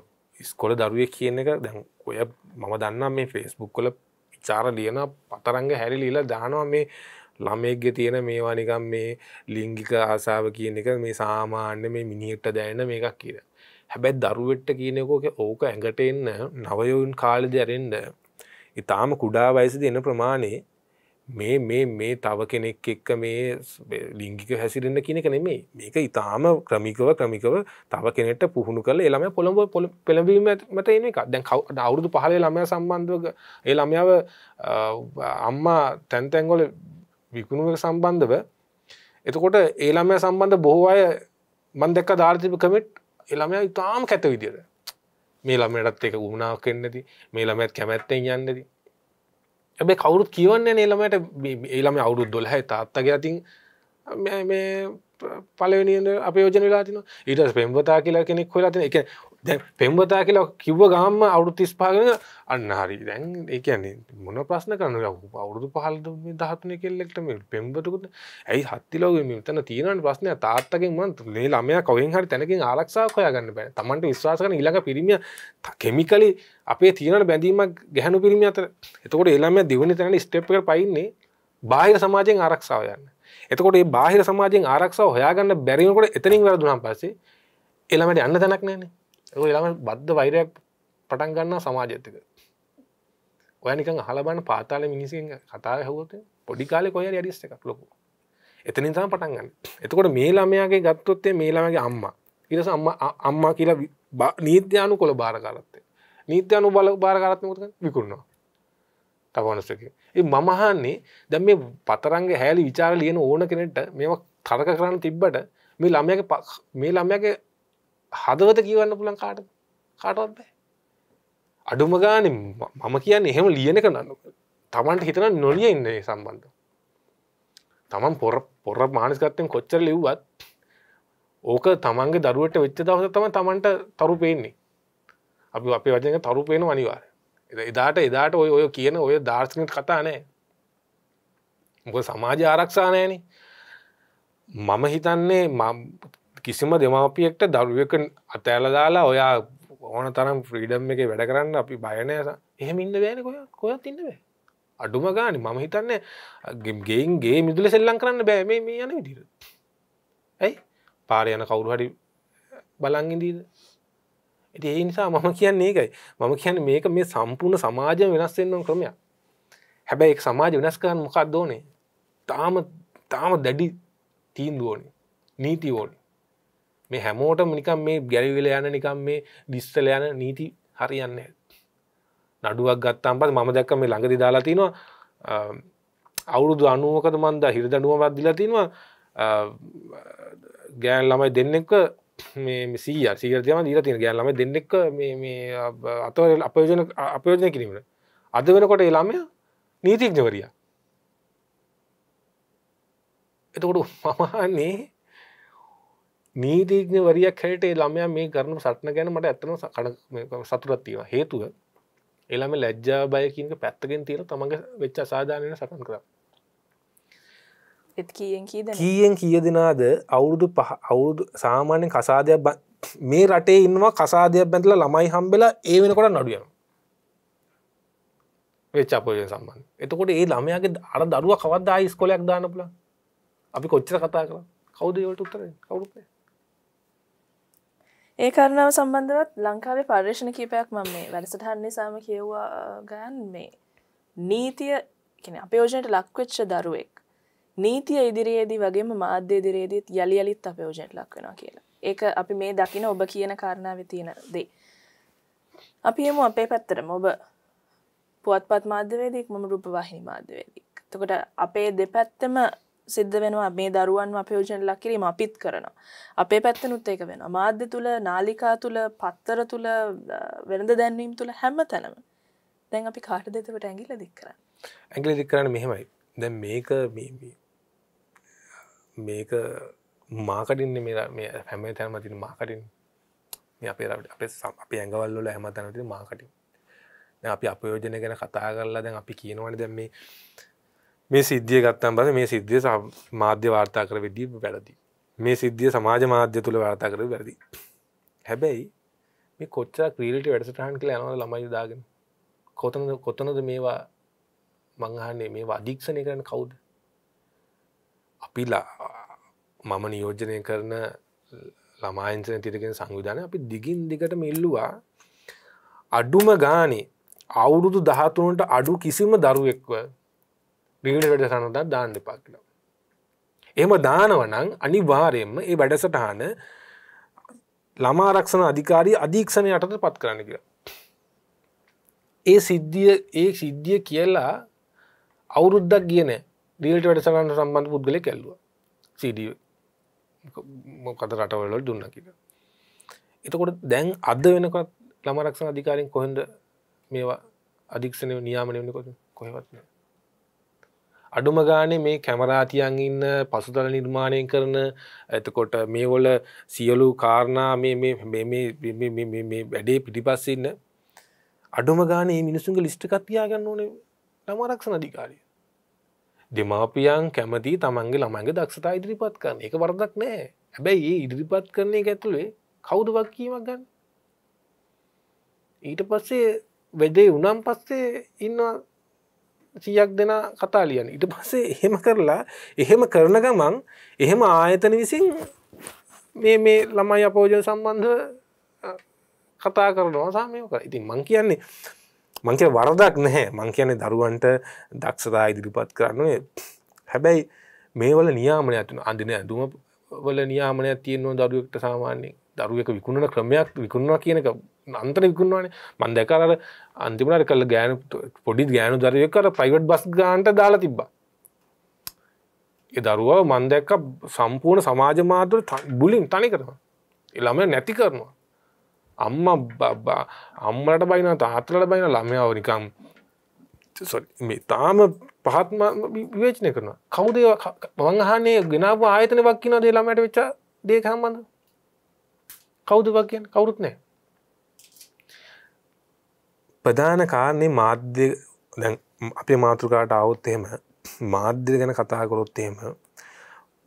[SPEAKER 2] ඉස්කොල දරුව කියන එක දැන් ඔය මම දන්නම් මේ ෆෙස්බුක් කොල චාර ලියන පතරංග හැරි ලීලා දානවා මේ ළමෙක්ග තියෙන මේවානිකම් මේ ලිංගික ආසාාව කියන එක මේ සාමාන්‍ය මේ මිනිහෙක්ට දැන මේකක් කියර හැබැත් දරුවෙට්ට කියනකෝක ඕක ඇඟට එන්න නවයවුන් කාලෙ දැරෙන්ට ඉතාම කුඩා වයිසි දෙන ප්‍රමාණය මේ මේ මේ තව කෙනෙක් එක්ක මේ ලිංගික හැසිරෙන්න්න කියනක නෙමේ මේක ඉතාම ක්‍රමිකව ක්‍රමිකව තව කෙනෙට පුහුණු කළ එළම පොළඹ පොළ පෙළඹීමට එන එක දැන් කව අවුරුදු පහල ළමය සම්බන්ධක ඒ ළමයාව අම්මා තැන්තැන්ගොල විකුණුවක සම්බන්ධව එතකොට ඒළමය සම්බන්ධ බොහෝ අය මන්දක්ක ධාර්ථිප කමෙට් එළමය ඉතාම කැත විදිර මේ ළමයටත් එක ගුණාවක් කෙන්න්නති මේ ළමත් කැමැත්තෙන් යන්නදී ඇබ කවුරුත් කියවන්නේ නේළමට ඒළම අවුරුත් දොල හැ තාත්තගේ අතින් මේ පලවනිිය අප යෝජන ලාතින ඊට පෙම්වතා කියලා කෙනෙක් හොලා තින එක දැ පෙම්වතා කියලා කිව්ව ගහම්ම අවුරු තිස්පාගෙන අන්න හරි දැන් ඒන්නේ මොන ප්‍රශ්න කරන අවුරුදු පහල දහත්න කෙල්ලෙක්ටම පෙම්බටකුට ඇයි හත්තිලෝග මෙතන තියනට ප්‍රශ්නය තාත්තකින් මන් ලේ ළමය කවෙන් හරි තැනකින් ආලක්ෂාව හොයාගන්න බෑ තමන්ට විශවාස කරන ඉලඟ පිරිමිය කෙමිකලි අපේ තියනට බැඳීමක් ගැහනු පිරිමි අතර එතකොට එළම දිවුණ තැන ස්ටප්ක පයින්නේ බාහිර සමාජයෙන් ආරක්ෂාවයන්න එතකොට ඒ බාහිර සමාජයෙන් ආරක්ෂාව හොයාගන්න බැරිමකොට එතනින් වැරදුනම් පස්සේ එළමට අන්න තැනක් නෑනේ ළඟ බද්ධ වෛරයක් පටන් ගන්නා සමාජත්තක ඔයනික හලබන්න පාතාල මිනිසිෙන් කතා හවත පොඩි කාලෙ කොය අඩිස් එකක් ලොකු එතනින් තම පටන්ගන්න එතකොට මේ ළමයාගේ ගත්තොත්තේ මේ ළමගේ අම්මා ඉරස අම්ම අම්මා කියලා නීත්‍යානු කොළ භාරකාරත්තේ නීත්‍යානු බල භාරකාරත්මක විකුණවා තවනස්සක ඒ මමහන්නේ දැම් මේ පතරන්ග හැලි විචාර ලියන ඕන කෙනෙට මෙම තරක කරන්න තිබ්බට මේ ළමයගේ මේ ළමයගේ හදවත කියවන්න පුළන් කාට කාටවත් බෑ අඩුම ගාන මම කියන්න එහෙම ලියන කනන්න තමන්ට හිතන නොලිය ඉන්න සම්බන්ධ තමන් පොර පොර මානස්කත්තයෙන් කොච්චර ලිව්වත් ඕක තමන්ගේ දරුවට වෙච්ච දවස තම තමන්ට තරු පේන්නේ අපි අපේ වචන තරු පේන අනිවාර එදාට එදාට ඔය ඔය කියන ඔය දර්ශනයට කතා නෑ මොක සමාජ ආරක්ෂානයන මම හිතන්නේ කිසිම දෙමාපියෙක්ට දරුවක අතෑල දාලා ඔයා ඕන තරම් ෆ්‍රීඩම් එක වැඩ කරන්න අපි බයනයස එහෙම ඉන්න බෑන කොය කොයත් ඉන්නවේ අඩුම ගානි මම හිතන්නේ ගෙන්ගේ මිදුල සෙල්ලං කරන්න බෑ මේ මේ යන විදිර ඇයි පාර යන කවුරු හරි බලංගිදීද ඉති ඒ නිසා මම කියන්නේ ඒකයි මම කියන්න මේක මේ සම්පූර්ණ සමාජය වෙනස්සෙන්න්නම් ක්‍රමයක් හැබැයි එක් සමාජ වෙනස් කරන්න මොකක් දෝනේ තාම තාම දැඩි තීන්දුවනේ නීති ඕනේ මේ හැමෝට නිකම් මේ ගැරිවිල යන නිකම් මේ ඩිස්සල යන නීති හරියන්න නඩුවක් ගත්තාම් පත් මම දැක්ක මේ ළඟදි දාලා තිනවා අවුරුදු අනුවකද මන්ද හිර දනුවමත් දිලා තිනවා ගෑන් ළමයි දෙන්නෙක්ක මේ සීය සීගරතයම දීලා තියෙන ගෑන් ළමයි දෙන්නෙක් මේ අතවර අපයෝජන අපයෝජනය කිරීමට අද වෙනකොට ඒ ළමය නීතිඥවරිය එතකොට මමහන්නේ නීතිීඥ වරියක් හැට ළමයා මේ කරන සටන ගැන මට ඇත්තන කඩ සතුරත්තිව හේතුව එළම ලැජ්ජා බයකින්ක පැත්තගෙන් තියෙන තමඟ වෙච්ච සාධානයන සටන් කර
[SPEAKER 1] කියෙන්
[SPEAKER 2] කිය දෙනාද අවුරුදු පහ අවුරුදු සාමාන්‍යෙන් කසාදයක් මේ රටේ ඉන්නවා කසාදයක් බැඳල ළමයි හම්බෙලා ඒ වෙනකොට නඩුයන වෙච්චාපය සම්බන් එතකොට ඒ ළමයාගේ අර දරුව කවදදා ස්කොලයක් දානපුලා අපි කොච්චර කතා කලා කවුද වට උත්තර කවුරුපේ
[SPEAKER 1] ඒ කරණාව සම්බන්ධවත් ලංකාවේ පර්යේෂණ කීපයක් මම මේ වැඩසටහන් නිසාම කියව්වා ගයන් මේ නීතිය කියන්නේ අපේ යෝජනයට ලක්වෙච්ච දරුවෙක් නීතිය ඉදිරියේදී වගේම මාධ්‍ය ඉදිරියේදීත් යලි යලිත් අපේ යෝජනයට ලක් වෙනවා කියලා. ඒක අපි මේ දකින ඔබ කියන කාරණාවේ තියෙන දේ. අපි යමු අපේ පැත්තටම ඔබ පුවත්පත් මාධ්‍යවේදීක් මම රූපවාහිනී මාධ්‍යවේදීක්. එතකොට අපේ දෙපැත්තම සිද්ධ වෙනවා මේ දරුවන් අපේ යෝජන ලක්කිරීම අපිත් කරනවා අපේ පැත්තනුත් ඒක වෙන මාධ්‍ය තුළ නාලිකා තුළ පත්තර තුළ වෙනද දැන්වීම් තුළ හැම තැනම දැන් අපි කාට දෙතකට ඇගිල දික්කර
[SPEAKER 2] ඇගිල දික්කරන්න මෙහෙමයි දැ මේක මේක මාකටින්න මේ හැම තැන මතින මාකටින් අපේ අපේ සම් අප ඇඟවල්ල හැම තැනති මාකටින් අපි අපයෝජන ගැන කතා කරලා දැන් අපි කියනවන දැම් මේ මේ සිද්ධිය ගත්තම් බද මේ සිද්ධිය මාධ්‍ය වාර්තා කර විදී පැරදි මේ සිද්ධිය සමාජ මාධ්‍ය තුළ වාර්තා කර වැරදි හැබැයි මේ කොච්චා ක්‍රීලට වැඩසටහන් කළ යනවද ළමයි දාගෙන කොතනද කොතනද මේවා මංහන්නේ මේ අධීක්ෂණය කරන කවුද අපිලා මම නියෝජනය කරන ළමායින්සන තිරගෙන සංවිධානය අපි දිගින් දිගට මෙල්ලවා අඩුම ගානේ අවුරුදු දහතුනට අඩු කිසිම දරුවෙක්ව ඩීඩ වැඩසටහනටත් දාන්න එපා කියලා. එහෙම දානවනම් අනිවාර්යයෙන්ම ඒ වැඩසටහන ළමා ආරක්ෂණ අධිකාරී අධීක්ෂණය යටතේ පත් කරන්න කියලා. ඒ සිද්ධිය ඒ සිද්ධිය කියලා අවුරුද්දක් ගියේ නෑ. ඩීල්ට වැඩසටහන සම්බන්ධ පුද්ගලයෙක් ඇල්ලුවා. CD මොකද රටවල වල දුන්නා කියලා. එතකොට දැන් අද වෙනකත් ළමා ආරක්ෂණ අධිකාරියෙන් කොහෙන්ද මේවා අධීක්ෂණය නියාමනය වෙන්නේ කොහෙවත් නෑ. අඩුම ගානේ මේ කැමරාතියන් ඉන්න පසුතල නිර්මාණය කරන එතකොට මේවොල සියලු කාරණා වැඩේ පිටිපස්සන්න අඩුම ගානේ මිනිසුන්ගේ ලිස්ටිකත් තියාගන්න ඕනේ ළමාරක්ෂණ අධිකාරිය දෙමාපියන් කැමති තමන්ගේ ළමන්ගේ දක්ෂතා ඉදිරිපත් කරන්න එක වරදක් නෑ හැබැයි ඒ ඉදිරිපත් කරන්නේ ඇතුළේ කවුද වක්කීමක් ගන්න ඊට පස්සේ වැඩේ උනම් පස්සේ ඉන්නවා සියක් දෙනා කතා ලියන්න ඉට පස්සේ එහෙම කරලා එහෙම කරන ගමන් එහෙම ආයතන විසින් මේ මේ ළමයි අපෝජන සම්බන්ධ කතා කරනවා සාමයක ඉතින් මං කියන්නේ මංක වරදක් නැහැ මං කියන්නේ දරුවන්ට දක්ෂතා ඉදිරිපත් කරන්නේ හැබැයි මේවල නියාමනය ඇතුන අඳන ඇඳුම වල නියාමනය තියෙන්නවා දරුවෙක්ට සාමාන්‍යෙන් දරුවක විකුණන ක්‍රමයක් විකුණවා කියනක අන්තර විකුණවානේ මන්දකරර අන්තිමට කල ගෑන පොඩි ගෑනු දරය කර ප්‍රයිවට් බස් ගාන්ට දාලා තිබ්බා ඒ දරුවව මන්දැක්ක සම්පූර්ණ සමාජ මාතර බුලින් තනි කරවා එළම නැති කරනවා අම්ම බබා අම්මලට බයින තාත්තලට බයින ළමයාව නිකම් තාම පහත්ම විවේචනය කරන කවුදේ මංහනේ ගෙනාව ආයතන වක්කින දේ ළමයට වෙච්චා දේ හම්බඳ කෞුද වා කියන් කවුරුත් නෑ ප්‍රධාන කාරණය මාධ්‍ය දැන් අපේ මාතෘකාට අවුත් එහෙම මාධ්‍ය ගැන කතා කරොත් එහෙම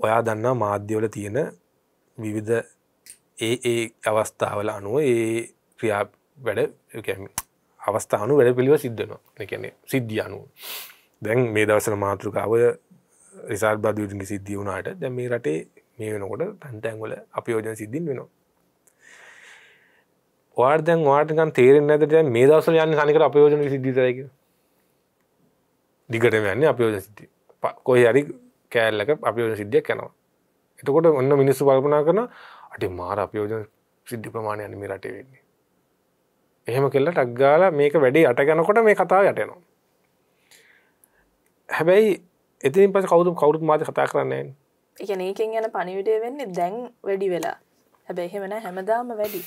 [SPEAKER 2] ඔයා දන්නා මාධ්‍යවල තියෙන විවිධ ඒ ඒ අවස්ථාවල අනුව ඒ ක්‍රියා වැඩ අවස්ථානු වැඩ පිළිව සිද්ධනවා එකැනෙ සිද්ධිය අනුව දැන් මේ දවසන මාතෘකාව රිසාර් බදවිටින් සිද්ධිය වුණට දැ මේ රටේ මේ වෙනකොට තැන්තැන්වල අපි යෝජන සිද්ධින් වෙනවා ඔයාට දැන් වාටකන් තේරෙන් ඇතට මේ දවසල යන්න සනිකට අපයෝජන සිද්ධිතරයක දිගටම යන්න අපයෝජ සිද්ධිය කොයි හරි කෑල්ලක අපයෝජන සිද්ධියක් කැනවා එතකොට ඔන්න මිනිස්සු පල්පනා කරන අට මාර අපයෝජන සිද්ධි ප්‍රමාණයන මේ රටේ වෙන්නේ එහෙම කෙල්ල ටක්ගාල මේක වැඩේ අට ගැනකොට මේ කතාව යටනවා හැබැයි එතින් පස කවුතු කවුරුත් මාත කතා කරන්නේ
[SPEAKER 1] එකන ඒකෙන් යන පනිවිඩය වෙන්නේ දැන් වැඩි වෙලා හැබැයි එහෙමන හැමදාම වැඩි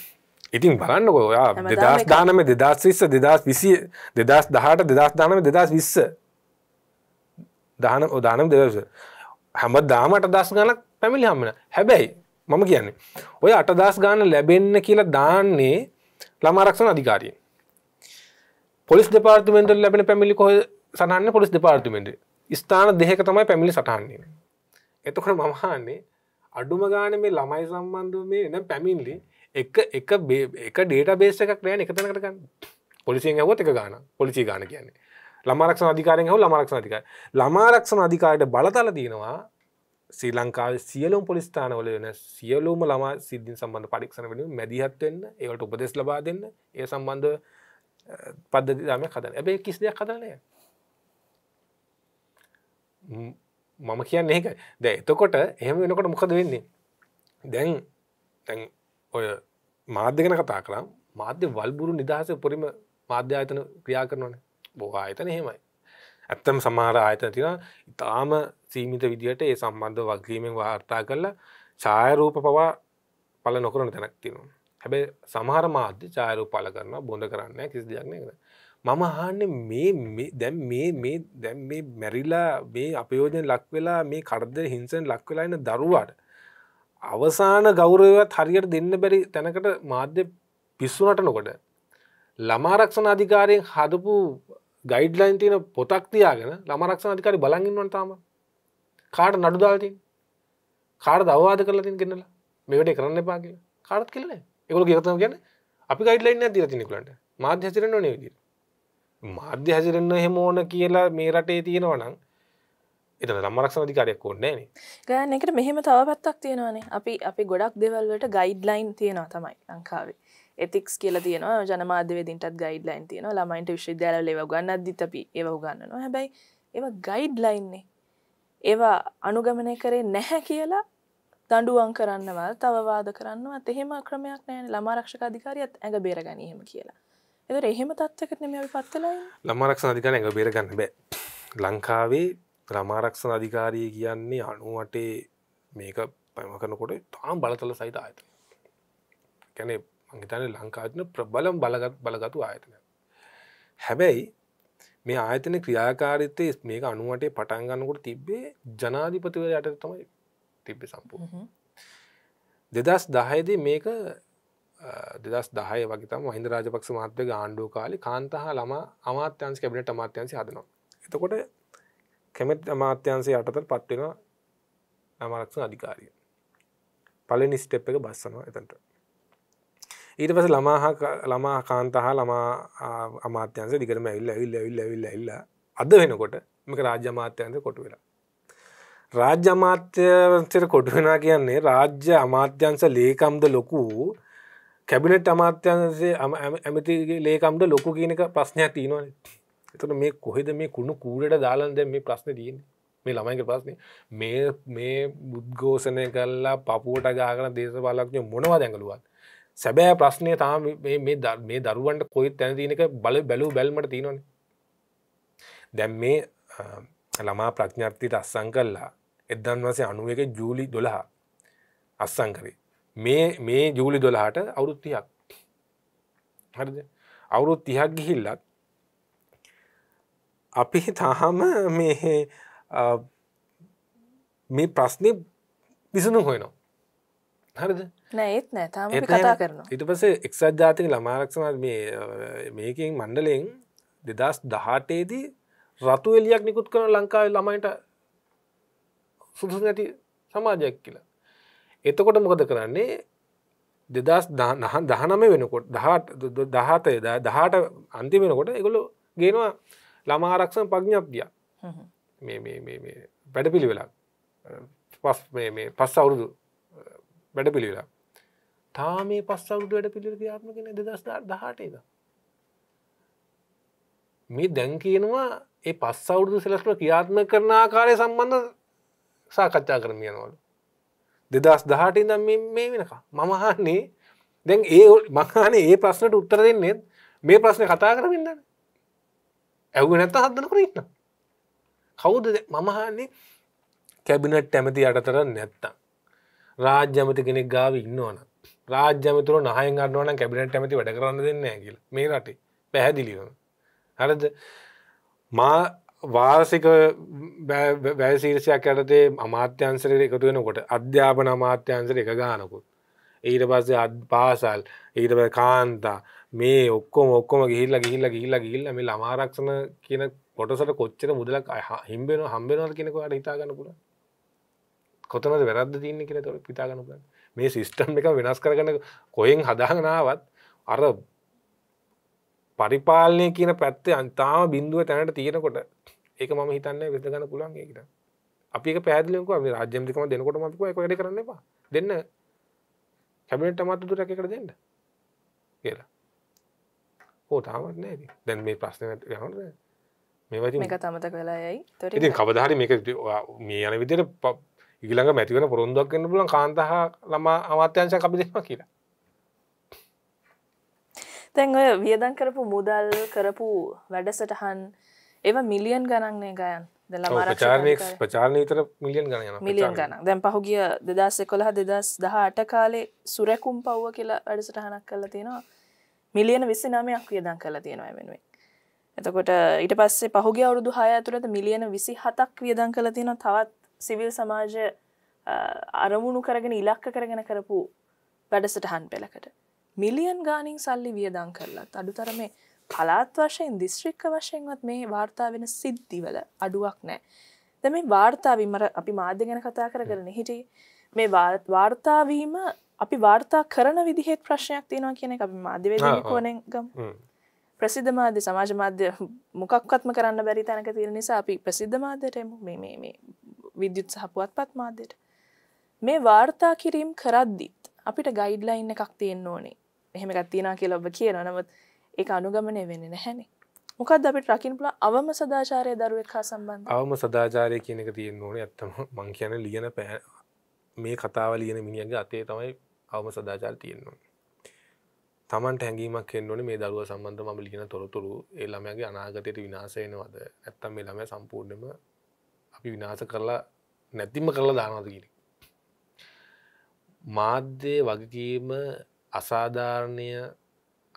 [SPEAKER 2] ඉතින් බලන්නකෝ ඔයා දෙදස් දානම දෙදස් විස්ස දෙදස් විසිය දෙදස් දහට දෙදස් දානම දෙදස් විස්ස දාන දානම් දෙදස හැම දාමට දස් ගනක් පැමිලි හම්මන හැබැයි මම කියන්නේ ඔය අටදස් ගාන ලැබෙන්න කියලා දාන්නේ ළමාරක්ෂණ අධිකාරිය පොලිස් දෙපාර්තිමෙන්ට ලැබෙන පැමිලි කොහ සහන්න පොලිස් දෙපාර්තිමෙන්ට ස්ථාන දෙහක තමයි පැමිලි සටහන්නේ එතකොට මමහන්නේ අඩුම ගාන මේ ළමයි සම්බන්ධ මේ එන පැමිල්ලි එක එක එක ඩේට බේස එකක් නෑන එක තැනකටගන්න පොලිසියෙන් ඇවොත් එක ගාන පොලිසි ගාන කියන්නේ ළමාරක්ෂ අධිකාරෙන් හෝ ළමාරක්ෂ අධිකාර ළමාරක්ෂණ අධිකාරයට බලතල දීනවා ශ්‍රී ලංකාව සියලුම් පොලිස්ථානවල වෙන සියලුම ළමා සිද්ධින් සම්බන්ධ පරික්ෂණ වෙන මැදිහත්වෙන්න ඒවට උපදෙස් ලබා දෙන්න ඒ සම්බන්ධ පද්ධති දාමය කදන ඇබේ කිසි දෙයක් කදනය මම කියන්න ඒක දැ එතකොට එහෙම වෙනකොට මොකද වෙන්නේ දැන් ඔය මාධ්‍යගෙන කතා කරම් මාධ්‍ය වල්බුරු නිදහස උපරිම මාධ්‍ය අයතන ක්‍රියා කරනවන බොහ අයතන හෙමයි ඇත්තම සමහර ආයතන තින ඉතාම සීමිත විදිහට ඒ සම්බන්ධ වගකීමෙන් වාර්තා කරලා ඡායරූප පවා පල නොකරන තැනක් තියෙනවා හැබැයි සමහර මාධ්‍ය ඡායරූප පල කරන බොඳ කරන්න කිසි දෙයක් නේද මම අහන්නේ මේ දැන් මේ මේ දැන් මේ මැරිලා මේ අපයෝජන ලක් වෙලා මේ කරදර හිංසෙන් ලක් වෙලා ඉන්න දරුවාට අවසාන ගෞරයවත් හරියට දෙන්න බැරි තැනකට මාධ්‍ය පිස්සුනට නොකොට ළමාරක්ෂණ අධිකාරයෙන් හදපු ගයිඩ්ලයින් තියෙන පොතක් තියාගෙන ළමරක්ෂණ අධිකාරි බලගින්වන්ට තාම කාට නඩු දාලතින් කාට දවවාද කරලතින් ගෙනලා මෙවට කරන්න එපා කියලා කාටත් කියලන එකකු ගතම ගැන අපි ගයිඩ්ලයින්න ඇති තිනකුලට මාධ්‍ය හැසිරෙන්න්න නේදී මාධ්‍ය හැසිරෙන්න්න හෙමෝන කියලා මේ රටේ තියෙනවනම් එතන රම්මරක්ෂණ අධිකාරයක් ඕනේ නෑනේ
[SPEAKER 1] ගෑන් එකට මෙහෙම තව පැත්තක් තියෙනවානේ අපි අපි ගොඩක් දේවල් වලට ගයිඩ්ලයින් තියෙනවා තමයි ලංකාවේ එතික්ස් කියලා තියෙනවා ජනමාධ්‍යවේදීන්ටත් ගයිඩ්ලයින් තියෙනවා ළමයින්ට විශ්වවිද්‍යාලවල ඒව උගන්වද්දිත් අපි ඒව උගන්වනවා හැබැයි ඒව ගයිඩ්ලයින්නේ ඒවා අනුගමනය කරේ නැහැ කියලා දඬුවම් කරන්නවා තව වාද කරන්නවත් එහෙම ක්‍රමයක් නැහැ ළමා ආරක්ෂක අධිකාරියත් ඇඟ බේරගනි එහෙම කියලා එතකොට එහෙම තත්ත්වයකට නෙමෙයි අපි පත් වෙලා ඉන්නේ
[SPEAKER 2] ළමා ආරක්ෂක අධිකාරිය ඇඟ බේරගන්න බෑ ලංකාවේ ග්‍රමාරක්ෂණ අධිකාරය කියන්නේ අනුවටේ මේක පැම කනකොට තාම් බලතල සහිත ආයත ගැන මංහිතන ලංකාතින ප්‍රබලම් බලගත් බලගතු ආයතන හැබැයි මේ ආයතන ක්‍රියාකාරිතය මේක අනුවටේ පටන්ගන්නකොට තිබ්බේ ජනාධිපතිවර යට තමයි තිබ්බේ සම්පූ දෙදස් දහයද මේක දෙදස් දහය වගේතම හින්ද රාජපක්ෂ මහත්වක ආණ්ඩුව කාලි කාන්තහා ළම අමාත්‍යන්ස කැබිනට අමාත්‍යන්සි හදනවා එතකොට කැමැත් අමාත්‍යන්සේ යටතට පත්වෙන ළමාරක්ෂණ අධිකාරිය පලනි ස්ටප් එක බස්සනවා එතට ඊට පස ළමාහා ළමා කාන්තහා ළමා අමාත්‍යන්ස දිකරම ඇල්ල ඉල්ල ඉල්ල ඉල්ල ඉල්ල අද වෙනකොට මේක රාජ්‍ය අමාත්‍යන්ත කොට වෙලා රාජ්‍ය අමාත්‍යන්තයට කොට වෙනා කියන්නේ රාජ්‍ය අමාත්‍යන්ස ලේකම්ද ලොකු කැබිනට් අමාත්‍යන්සේ ඇමතිගේ ලේකම්ද ලොකු කියනක ප්‍රශ්නයක් තිීනවා එතන මේ කොහෙද මේ කුණු කූඩට දාලන්ද මේ ප්‍රශ්න තියන් මේ ළමයික ප්‍රශ්න මේ මේ බුද්ගෝසනය කල්ලා පපුුවට ගාගන දේශපාලක්ඥ මොනවා දැඟලුවන් සැබෑ ප්‍රශ්නය තාම මේ දර් මේ දරුවන්ට කොයිත් තැන තිනක බල බැලූ බැල්මට තියෙනවන දැම් මේ ළමා ප්‍රඥාර්ථයට අස්සං කල්ලා එදන් වසේ අනුවක ජූලි දොළහා අස්සං කරේ මේ මේ ජූලි දොළහට අවුරුත්තියක් හරිද අවුරුත් තිහක් ගිහිල්ලත් අපි තාහම මේ මේ ප්‍රශ්නය විසුණු හොයනවා හරිද
[SPEAKER 1] නෑත් නෑ කතා කරන
[SPEAKER 2] ඉට පසේ එක්සත් ජාතික ළමාරක්ෂමත් මේ මේකින් මණ්ඩලෙන් දෙදස් දහටේදී රතු එලියක් නිකුත් කරන ලංකාව ළමයිට සුදුසු නැති සමාජයක් කියලා එතකොට මොකද කරන්නේ දෙදස් දහනම වෙනකොට දහට දහතයද දහට අන්ති වෙනකොට එකොළු ගේනවා ළමාරක්ෂණ පඥ්ඥප්තිය වැඩපිළි වෙලා පස් පස් අවුරුදු වැඩපිළි වෙලා තා මේ පස් අවුරුදු වැඩ පිළි ක්‍රියාත්මකෙන දෙදස් දහටේද මේ දැන් කියනවා ඒ පස් අවුරුදු සෙලස්ම ක්‍රියාත්ම කරන ආකාරය සම්බන්ධ සාකච්ඡා කරමියනවලු දෙදස් දහටින් දම් මේ වෙනකා මමහන්නේ දැන් ඒ මකානේ ඒ ප්‍රශ්නට උත්තර දෙන්නේ මේ ප්‍රශ්න කතා කරමින්න්න ඇව් නැත හදනකට ඉන්න කවුද මමහන්නේ කැබිනට් ඇමති අටතර නැත්තම් රාජ්‍යමති කෙනෙක් ගාව ඉන්නවන රාජ්‍යමතුර නහය අන්නවන කැබිනට ඇමති වැඩ කරන්න දෙන්න ඇකිල මේ රටේ පැහැදිලිවන හරද මා වාර්සික වැෑසීර්ෂයක් ඇටතේ අමාත්‍යන්සරය එකතු වෙනකොට අධ්‍යාපන අමාත්‍යන්සර එක ගානකුත් ඊට පස්සේ අත් පාසල් ඊට කාන්තා මේ ඔක්කොම ඔක්කොම ගිහිල්ල ගිහිල්ල ගිහිල්ල ගිල්ල මේ අමාරක්ෂණ කියන කොටසට කොච්චර මුදලක් හිම්බෙන හම්බෙනවල් කෙනෙක අට හිතාගන්න පුළ කොතනද වැරද තින්න කියෙන තොර පිතාගන්න පුළ මේ සිිස්ටම් එක වෙනස් කරගන්න කොයෙන් හදාගනාවත් අර පරිපාලනය කියන පැත්තේ අන්තාම බින්දුව තැනට තියෙනකොට ඒක මම හිතන්න වෙදගන්න පුළන් ඒකට අපි පැදලක රාජ්‍යමිකම දෙනකොට මක වැඩ කරන්න එපා දෙන්න කැබිනට අමත්තු රැකකට දෙන්න කියලා කෝතාමත් නෑ දැන් මේ ප්‍රශ්නයට යනද මේවති මේ
[SPEAKER 1] තමත කලා යයි ඉති කවදහරි මේක
[SPEAKER 2] මේ යන විදිර ඉගළඟ මැතිවන පොරොන්දුවක් කන්න පුලන් කාන්තහා ළමා අමාත්‍යංශ කපිදෙම කියලා
[SPEAKER 1] තැන් ඔය වියදන් කරපු මුදල් කරපු වැඩසටහන් ඒව මිලියන් ගණන්නේ ගයන් ප්‍රචාරණය
[SPEAKER 2] විතර මිලියන් ගණන මිලියන් ගන
[SPEAKER 1] දැන් පහුගිය දෙදස් කොළහ දෙදස් දහ අට කාලේ සුරැකුම් පව්ව කියලා වැඩසටහනක් කල තියෙනවා මිලියන විසි නාමයක් වියදන් කළ තියෙනවා වෙනුවෙන් එතකොට ඊට පස්සේ පහුගේ අවුරුදු හය ඇතුළට මිලියන විසි හතක් වියදන් කළ තියෙන තවත් සිවිල් සමාජ අරමුණු කරගෙන ඉලක්ක කරගෙන කරපු වැඩසටහන් පෙළකට මිලියන් ගානින් සල්ලි වියදං කරලත් අඩු තරමේ පලාත් වශයෙන් දිස්ශ්‍රික්ක වශයෙන්වත් මේ වාර්තා වෙන සිද්ධිවල අඩුවක් නෑ. දැ මේ වාර්තාවීමර අපි මාධ්‍ය ගැන කතා කර කරන හිටි මේ වාර්තාවීම අපි වාර්තා කරන විදිහෙත් ප්‍රශ්නයක් තියෙනවා කියන එක අපි මාධ්‍යවේදී කෝණෙන් ගමු. ප්‍රසිද්ධ මාධ්‍ය සමාජ මාධ්‍ය මොකක්වත්ම කරන්න බැරි තැනක තියෙන නිසා අපි ප්‍රසිද්ධ මාධ්‍යයට එමු මේ මේ මේ විද්‍යුත් සහ පුවත්පත් මාධ්‍යයට. මේ වාර්තා කිරීම කරද්දිත් අපිට ගයිඩ්ලයින් එකක් තියෙන්න ඕනේ. එහෙම එකක් තියෙනවා කියලා ඔබ කියනවා. නමුත් ඒක අනුගමනය වෙන්නේ නැහැනේ. මොකක්ද අපිට රකින්න පුළුවන් අවම සදාචාරය දරුවෙක් හා සම්බන්ධ?
[SPEAKER 2] අවම සදාචාරය කියන එක තියෙන්න ඕනේ. ඇත්තම මං කියන්නේ ලියන මේ කතාව ලියන මිනිහගේ අතේ තමයි අවම සදාචාර තියෙන්නවා. තමන්ට හැඟීමක් කෙන්නවන මේ දරුව සම්බන්ධ ම ලිෙන තොරතුරු ඒ ළමයගේ අනාගතයට විනාසයනවද ඇත්තම් මේ ළම සම්පූර්ණම අපි විනාස කරලා නැතිම කරලා දානවදකිෙන. මාධ්‍යය වගකීම අසාධාරණය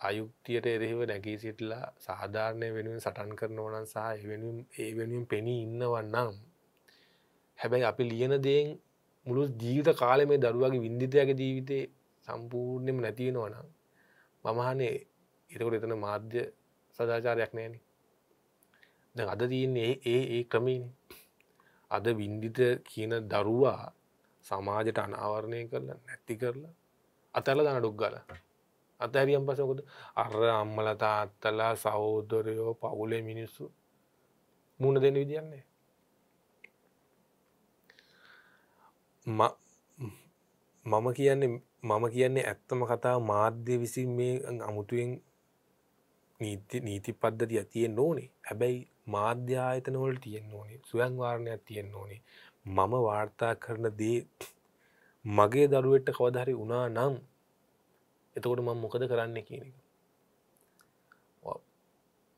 [SPEAKER 2] අයුක්තියට එරෙහිව නැගී සිටලා සාධාරණය වෙනුවෙන් සටන් කරන ඕනන් සහ එවෙනුම් ඒ වෙනුවෙන් පෙනී ඉන්නවන්නම් හැබැයි අපි ලියන දේෙන් මුළු ජීවිත කාලෙ මේ දරුවගේ විින්දිතයගේ ජීවිතය සම්පූර්ණයම නැතිවෙනවන මමහනේ එතකොට එතන මාධ්‍ය සදාචාරයක් නෑන ද අද තියන්නේ ඒ ඒ ක්‍රමීන අද විින්දිත කියන දරුවා සමාජට අනාවරණය කරලා නැති කරලා අතල දන ඩොක්්ගල අතහැරියම් පසකොද අර අම්මල තාත්තලා සහෝදරයෝ පවුලේ මිනිස්සු මුණ දෙන විදින්නේ මම කියන්නේ මම කියන්නේ ඇත්තම කතා මාධ්‍ය විසින් මේ අමුතුවෙන් නීති නීති පද්ධති ඇතියෙන් ඕනේ හැබැයි මාධ්‍යායතන වලට තියෙන් ඕනේ සුවන්වාරණයක් තියෙන් ඕනේ මම වාර්තා කරන දේ මගේ දරුවට කවධරි වනා නම් එතකොට ම මොකද කරන්න කියන එක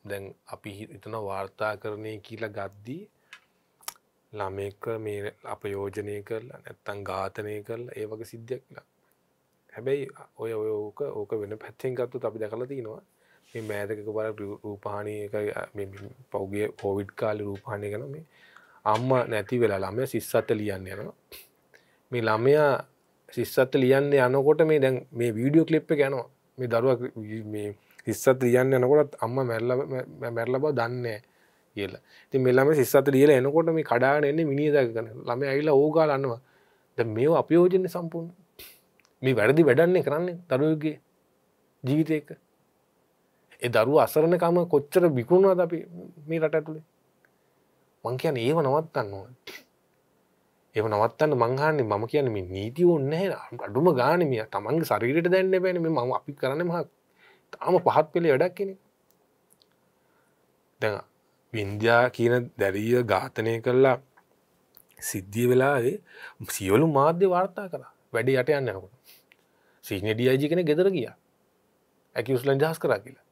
[SPEAKER 2] දැන් අපි හිතන වාර්තා කරණය කියලා ගද්දී ළමෙක්ව මේ අපයෝජනය කරලා නැත්තං ඝාතනය කරලා ඒ වගේ සිද්ධියක්ලා හැබැයි ඔය ඔය ඕක ඕක වෙන පැත්තෙන් ගත්තුත් අපි දැකලා තියෙනවා මේ මෑතක බල රූපාණය පෞගේ පෝවිඩ් කාල රූපාණය කන මේ අම්ම නැති වෙලා ළමය සිස්සත්ත ලියන්න යනවා මේ ළමයා සිස්සත්ත ලියන්න යනකොට මේ දැන් මේ වීඩියෝ කලිප් ගැනවා මේ දරුවක් මේ සිස්සත් ලියන්න යනකොටත් අම්ම මැල්ල මැරල බව දන්නේ කියලා ති මෙල්ලම සිස්සත දියල එනකොට මේ කඩාන එන්නේ මිනිදගන ළම ඇල්ල ඕගාලන්නවා ද මේ අපයෝජනය සම්පූර්ණ මේ වැරදි වැඩන්නේ කරන්නේ දරුවගේ ජීවිතයක ඒ දරු අසරණකම කොච්චර බිකුණුවද අපි මේ රට ඇතුළේ මං කියන ඒව නවත්තන්න ඕන ඒව නවත්තන්න මංහන්නේ මම කියන මේ නීති ඔන්න අඩුම ගානමිය තමන්ගේ සරීරයට දැන්න බැන මේ මම අපි කරන මහ තාම පහත් පෙළි වැඩක් කෙනෙ දැ වින්දයා කියන දැරීය ඝාතනය කරලා සිද්ධිය වෙලාේ සියවලු මාධ්‍ය වාර්තා කරා වැඩි යට යන්න යනකොට සීනඩියජි කෙන ගෙදර ගිය ඇකිවස්ලන් ජහස් කරා කියලා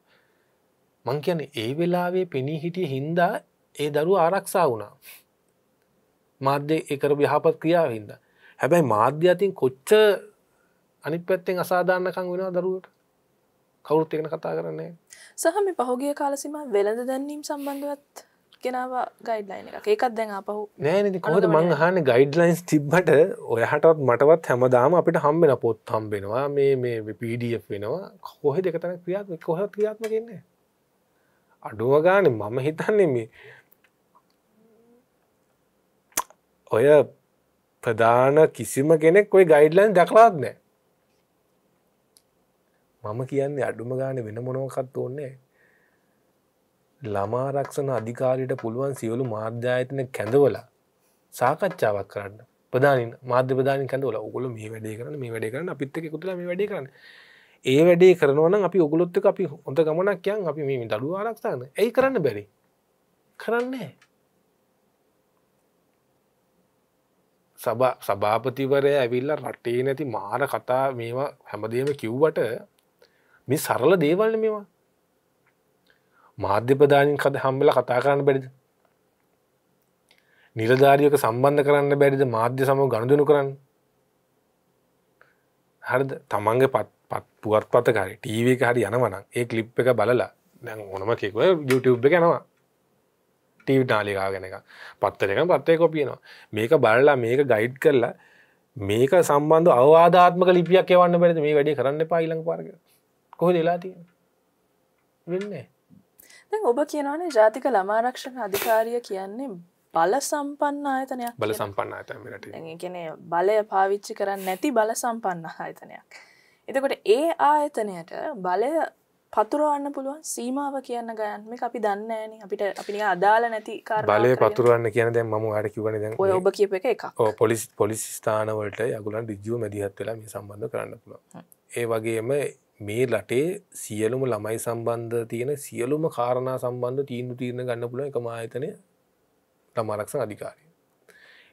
[SPEAKER 2] මං කියන ඒ වෙලාවේ පෙනී හිටිය හින්දා ඒ දරු ආරක්ෂා වුණා මාධ්‍ය එකර ්‍යහපත් ක්‍රියාව හින්ද හැබැයි මාධ්‍ය අතින් කොච්ච අනිත් පැත්තෙන් අසාධාරන්නකං වෙනවා දරුවට කවුරුත් එකන කතා කරන්නේ
[SPEAKER 1] සහ මේ පහුගිය කාලසිම වෙළඳ දැන්වීම් සම්බන්ධවත් කෙනාව ගයිඩ්ලයින එක එකත් දැන් අපහු
[SPEAKER 2] නෑනති කොහද මං හන ගයිඩ්ලයින්ස් තිබ්බට ඔයහටත් මටවත් හැමදාම අපිට හම්බෙන පොත් හම්බෙනවා මේ මේ පඩF වෙනවා කොහෙ දෙකතන ක්‍රියාත්ම කොහ ක්‍රියාත්ම කියන්නේ අඩුව ගාන මම හිතන්නේ මේ ඔය ප්‍රධාන කිසිම කෙනෙක් ඔය ගයිඩ්ලයින් දක්ලාත් නෑ මම කියන්නේ අඩුම ගාන වෙන මොනවකත් ඕන්නේ ළමාරක්ෂණ අධිකාරයට පුළුවන් සියලු මාධ්‍යායතන කැඳවලා සාකච්ඡාවක් කරන්න ප්‍රධානින් මාධ්‍ය ප්‍රධානින් කැඳවලා ඔයගොල්ලෝ මේ වැඩේ කරන්න මේ වැඩේ කරන්න අපිත් එක්ක එකතුලා මේ වැඩේ කරන්න ඒ වැඩේ කරනවා නම් අපි ඔයගොල්ලොත් එක්ක අපි හොඳ ගමනක් යන් අපි මේ දඩුව ආරක්ෂා කරන. ඒයි කරන්න බැරි. කරන්නේ සභා සභාපතිවරයා ඇවිල්ලා රටේ නැති මාර කතා මේවා හැමදේම කිව්වට මේ සරල දේවල්න මේවා මාධ්‍යපදානින් කද හම්බල කතා කරන්න බැරිද නිලධාරියක සම්බන්ධ කරන්න බැරිද මාධ්‍ය සම ගණදනු කරන්න හරිද තමන්ගේ පත් පත් පුවත් පතකාරි ටීව එක හරි යනවනම් ඒ කලිප් එක බලලා දැන් ඕනම කෙකව YouTube එක යනවා ටීව නාලිකාගෙනක පත්තක පත්තය කොපියනවා මේක බලලා මේක ගයිඩ් කරලා මේක සම්බන්ධ අවවාධාත්මක ලිපියක් එවන්න බැරිද මේ වැඩි කරන්න පායිලං පාර්ග කොහ දෙලා තියෙන වෙන්නේ
[SPEAKER 1] දැ ඔබ කියනවානේ ජාතික ළමාරක්ෂක අධිකාරිය කියන්නේ බල සම්පන්න ආයතනයක් බල
[SPEAKER 2] සම්පන්න ආතමට
[SPEAKER 1] ගෙන බලය පාවිච්චි කරන්න නැති බල සම්පන්න ආයතනයක් එතකොට ඒ ආයතනයට බලය පතුරවන්න පුළුවන් සීමාව කියන්න ගයන්ම අපි දන්නන අපිට අපි අදාල නැති බලය පතුරුවන්න
[SPEAKER 2] කියන දැ ම හට කිවන දැ ඔබ කිය එක එක පොලිස් පොලිස් ස්ථානවලට යගුලන් රිජ්ජුව මැදිහත් වෙලා මේ සම්බන්ධ කරන්න පුළුව ඒ වගේම මේ ලටේ සියලුම ළමයි සම්බන්ධ තියෙන සියලුම කාරණා සම්බන්ධ තීන්දු තීරණ ගන්න පුල එක මායතනය ළමාරක්ෂණ අධිකාරය.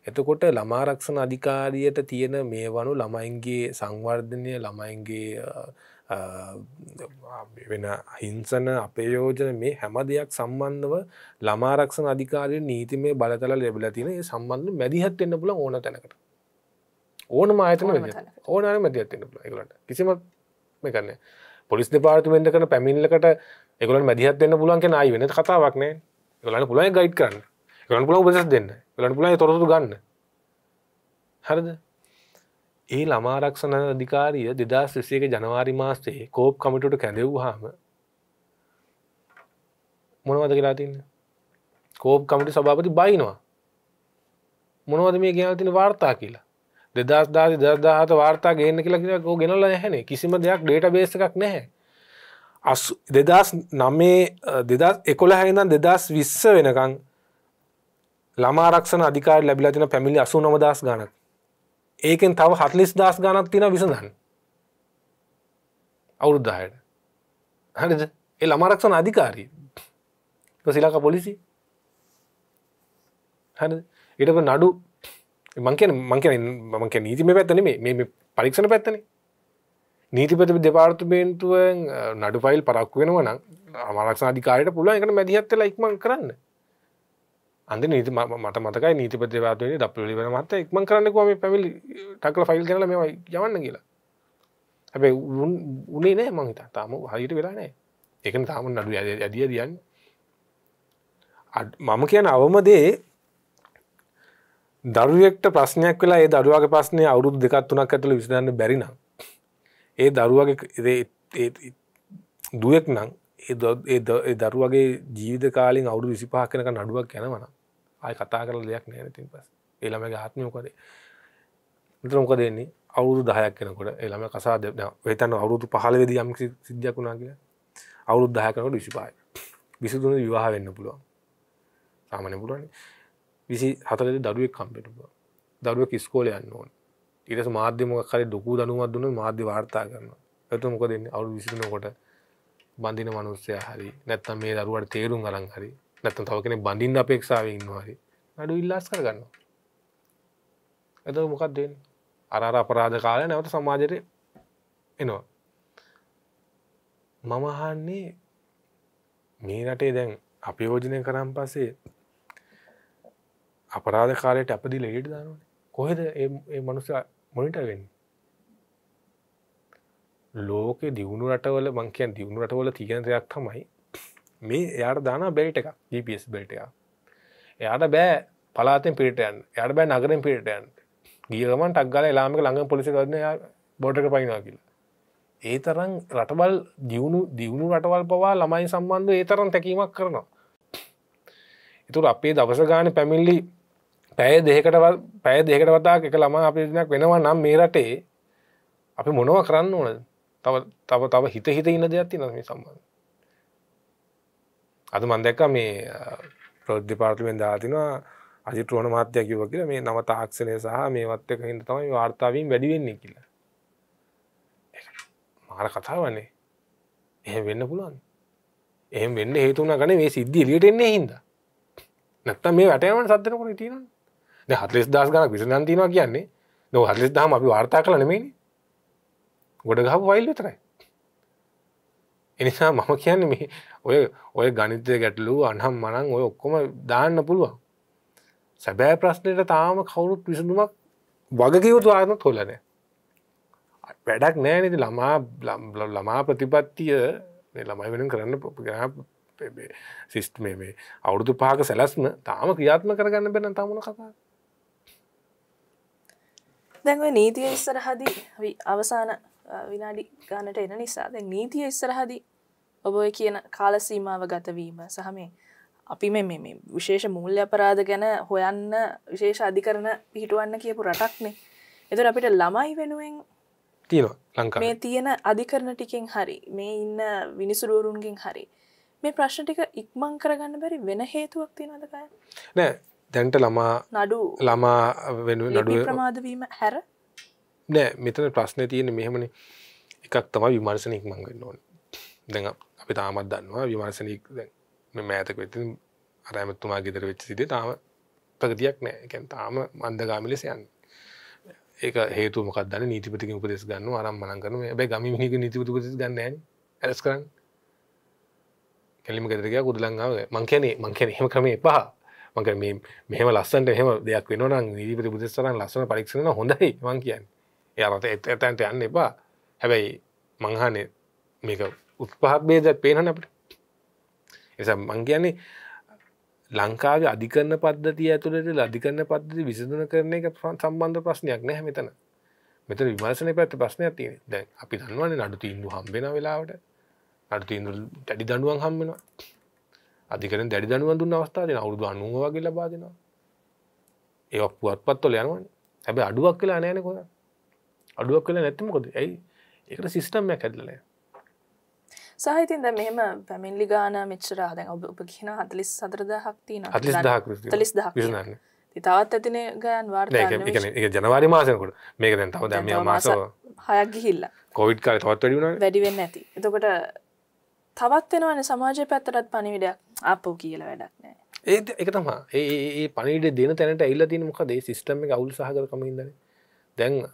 [SPEAKER 2] එතකොට ළමාරක්ෂණ අධිකාරියට තියෙන මේ වනු ළමයින්ගේ සංවර්ධනය ළමයින්ගේ වෙන හිංසන අපයෝජන මේ හැම දෙයක් සම්බන්ධව ළමාරක්ෂණ අධිකාරය නීති මේ බලතල ලැබල තින සම්බන්ධ මැදිහත් එන්න පුල ඕන තැනකට ඕන මායතන ඕනන මැදිහත් එන්න පුල එකලට කිසිමත් මේ කරන පොලිස් දෙපාර්තිමෙන්ට කන පැමිල්ලකට එකගලන් මැදිහත් දෙන්න පුලන්ගේ නයි වෙන කතාවක්නේ ගලන්න පුලයි ගයිඩ් කරන්න ගලන් පුල උපෙසස් දෙන්න ගලන් පුලයි තොරතු ගන්න හරද ඒ ළමාරක්ෂණ අධිකාරිය දෙදස් විසේක ජනවාරි මාස්තේ කෝප් කමිටුට කැඳෙව් හාම මොනවද කියලා තින්න කෝප් කමිටි සභාපති බයිනවා මොනවද මේ ගෙනතින වාර්තා කියලා දෙදස් දාද දදාහත වාර්තා ගේන්න කියලකිකෝ ගෙනල හැන කිසිම දෙයක් ඩේට බේස එකක් නැහැ දෙදස් නම්මේ දෙදස් එකොළ හැඳන් දෙදස් විස්ස වෙනකං ළමාරක්ෂණ අධිකාර ලැබිලා තින පැමිලි අසු නොමදස් ගානක් ඒකෙන් තව හත්ලිස් දස් ගානක් තින විසඳන් අවුරුද්ධහයට හරිද එ ළමාරක්ෂණ අධිකාරී සිලාක පොලිසි හරි ඉටප නඩු මංකන මංකන මංක නීතිම පැත්තන මේ පරීක්ෂණ පැත්තන නීතිපති දෙපාර්තුමේන්තුවෙන් නඩු පයිල් පරක්කු වෙනව නම් අමරක්ෂාධිකාරයට පුළුව එකට මැදිහත්තල ඉක්මන් කරන්න අන්ද නීති මට මතකයි නීතිපතිවාතුවේ දපලි වෙන මත ඉක්මන් කරන්නකම පැමිලි ටක්ල ෆයිල් කරල මෙ යවන්න කියලා හැබැ උනේ නෑ මංහිතා තාම හරිට වෙලා නෑ එකන තාම නඩු ඇදිය දියන්න මම කියන අවමදේ දරුවෙක්ට ප්‍රශ්නයක් වෙලා ඒ දරුවගේ ප්‍රශ්නය අවුරුදු දෙකත් තුනක් ඇතුළ විසඳන්න බැරිනම් ඒ දරුවගේ දුවෙක් නම් ඒ දරුවගේ ජීවිත කාලින් අවුරු විසිපා කෙනක නඩුවක් යනවන අය කතා කර දෙයක් නෑනතින් පස් එළමගේ ආත්මයෝකදේ මතරමක දෙන්නේ අවුරුදු දහයක් කෙනකොට එළම කසා දෙන වෙතන්න අවුරුදු පහලවෙද යම සිද්ධියක් වුණා කියලා අවුරුදු දහයකනකොට විසිපායි විසදුන විවාහ වෙන්න පුළුවන් සාමන පුළුවන්නේ විසි හතර දරුවෙක් කම්පෙන දරුව කිස්කෝල යන්න ඕන් ඉරස මාධ්‍යමක කරි ඩොකු දනුවත් දුන්න මාධ්‍ය වාර්තා කරන ඇතු මොක දෙන්න අවු විසින කොට බඳින මනුස්සය හරි නැත්තම් මේ දරුවට තේරුම් අරන් හරි නැත්තම් තව කෙන බඳින්න අපේක්ෂාව ඉන්නවාරි අඩු ඉල්ලාස් කරගන්න ඇත මොකක් දෙන්න අරාර අපරාධ කාලය නැවත සමාජයට එනවා මමහන්නේ මේ රටේ දැන් අපි යෝජනය කරම් පසේ අපරාධ කාරයට අපදි ලෙඩට දානන කොහෙද ඒ මනුස මොනිට වෙන්න ලෝක දියුණු රටවල මංකයන් දියුණු රටවල තියෙන දෙයක් තමයි මේ එයාට දාන බෙල්ට එකක් GPS බෙල්ට එක එයාට බෑ පලාතෙන් පිටයන් යට බෑ නගරෙන් පිටයන් ගියගමන් ටක්ගල ලාමික ළඟ පොලිසි කරන බොඩක පයිනවා කියලා ඒ තරම් රටවල් දියුණු දියුණු රටවල් පවා ළමයි සම්බන්ධ ඒ තරම් තැකීමක් කරනවා. ඉතුර අපේ දවස ගාන පැමිල්ලි පැය දෙකට පැය දෙකට වතා එක ළම අපිනක් වෙනවා නම් මේ රටේ අපි මොනව කරන්න ඕන තව තව තව හිත හිත ඉන්න දෙයක්ති නම සම්බඳ අද මන්දැක්ක මේ ප්‍රෝද්ධිපාර්තිමෙන් දාතිනවා අජිත්‍රෝණ මාත්‍යයක් කිව කියල මේ නව තාක්ෂණය සහ මේවත් එක හිද තමයි වාර්තාවන් වැඩිවෙන්නේ කියලා මාර කතාවන්නේ එහෙම වෙන්න පුළුවන් එහෙම වෙන්න හේතුවන ගන මේ සිද්ධිය ලියට එන්නේ හින්දා නැත්තම් මේ වැටයමට සත්‍යනකොට තියෙනවා හත්ලෙස් දස් ගන විසඳන් තිනවා කියන්නේ නො හත්ලෙස් දහම අපි වාර්තා කළ නෙමේනි ගොඩ ගහ වයිල් විතරයි එනිසා මම කියන්නේ මේ ඔය ඔය ගනිතය ගැටලු අන්හම් මනං ඔය ඔක්කොම දාන්න පුළුවන් සැබෑ ප්‍රශ්නයට තාම කවුරුත් විසඳුමක් වගකිවතු ආයනත් හොලන වැඩක් නෑනති ළමා ළමා ප්‍රතිපත්තිය ළමයි වෙන කරන්න සිිස්ට මේ අවුරුදු පාක සැලස්ම තාම ක්‍රියාත්ම කරගන්න බැන තමන කතා
[SPEAKER 1] දැන්ව නීතිය ඉස්සරහදී අවසාන විනාඩි ගණට එන නිසා දැ නීතිය ඉස්සරහදී ඔබය කියන කාලසීමාව ගතවීම සහමේ අපි මෙ මෙ විශේෂ මුූල්්‍ය අපරාධ ගැන හොයන්න විශේෂ අධිකරන පිහිටුවන්න කියපු රටක්නේ එතුර අපිට ළමයි වෙනුවෙන්
[SPEAKER 2] තියෙන ලංකා මේ
[SPEAKER 1] තියෙන අධිකරන ටිකින් හරි මේ ඉන්න විනිසුරුවරුන්ගෙන් හරි මේ ප්‍රශ්න ටික ඉක්මං කරගන්න බැරි වෙන හේතුවක් තියෙනදකය
[SPEAKER 2] නෑ තැන්ට ළමා නඩු ළමා නඩුව
[SPEAKER 1] ප්‍රමාදවීම හැර
[SPEAKER 2] නෑ මෙතන ප්‍රශ්න තියෙන මෙහෙමන එකක් තම විමර්සනයක් මංගන්න ඕන දැ අපි තාමත් දන්නවා විමර්සනයක් මෑතක වෙති අරෑමත්තුමා ගෙදර වෙච්ච සිදේ තාම ප්‍රගතියක් නෑ එකැන් තාම මන්දගාමිලෙස යන්න ඒක හේතු මොකක්දන්න නීතිපතික උපදෙස් ගන්න අරම් මනන්ගන බැ ගම මිනික නීතිපති පදෙස් ගන්න ඇස් කරන්න කෙලිම ගෙදරක ගුදලංගාව මංකැනේ මංකැන හෙම කමේ පහ මක මේ මෙහම ලස්සන්ට එහම දෙයක් වෙන නීපති බුදෙස්තරන් ලස්සන පරික්ෂණ හොඳයි මං කියන්න එයාලට එත් ඇතැන්ට යන්න එපා හැබැයි මංහනේ මේක උත්පහත් බේද පේනන අපට එස මං කියන්නේ ලංකාවේ අධිකරන පද්ධතිය ඇතුළට අධිකරන පද්ධති විසඳන කරන එක සම්බන්ධ ප්‍රශ්නයක් නෑ මෙතන මෙත විමර්සන පැත්ත ප්‍රශ්නයක් තියෙන දැන් අපි දන්වන්නේ නඩු තීන්දු හම්බෙන වෙලාවට අඩු තීන්දු ටඩි දඩුවන් හම්බෙනවා අධිකරෙන් දැඩි දනුවන් දුන්න අවස්ථාව දෙන අවුරුදු 90 වගේ ලබා දෙනවා. ඒවා පුවත්පත්වල යනවනේ. හැබැයි අඩුවක් කියලා නැහැ නේ කොහෙද? අඩුවක් කියලා නැත්නම් මොකද? ඇයි? ඒකට සිස්ටම් එකක් හැදලා නැහැ.
[SPEAKER 1] සාහිතින් දැන් මෙහෙම පැමිණිලි ගාන මෙච්චර දැන් ඔබ ඔබ කියන 44000ක් තියෙනවා. 40000ක් 40000ක්. තවත් ඇතිනේ ගයන් වාර්තා ඒක
[SPEAKER 2] ජනවාරි මාසෙනකොට මේක දැන් තව දැන් මේ මාස
[SPEAKER 1] 6ක් ගිහිල්ලා.
[SPEAKER 2] කොවිඩ් කාලේ තවත් වැඩි වුණානේ.
[SPEAKER 1] වැඩි වෙන්න ඇති. එතකොට තවත් වෙනවනේ සමාජය පැත්තටත් පණිවිඩයක් අපෝ කියල වැඩක් නෑ
[SPEAKER 2] ඒත් එක තමා ඒ පනිට දෙන තැනට ඇල්ල තින මොක දේ සිිස්ටම එක අවුල් සහකරකමින්දන දැන්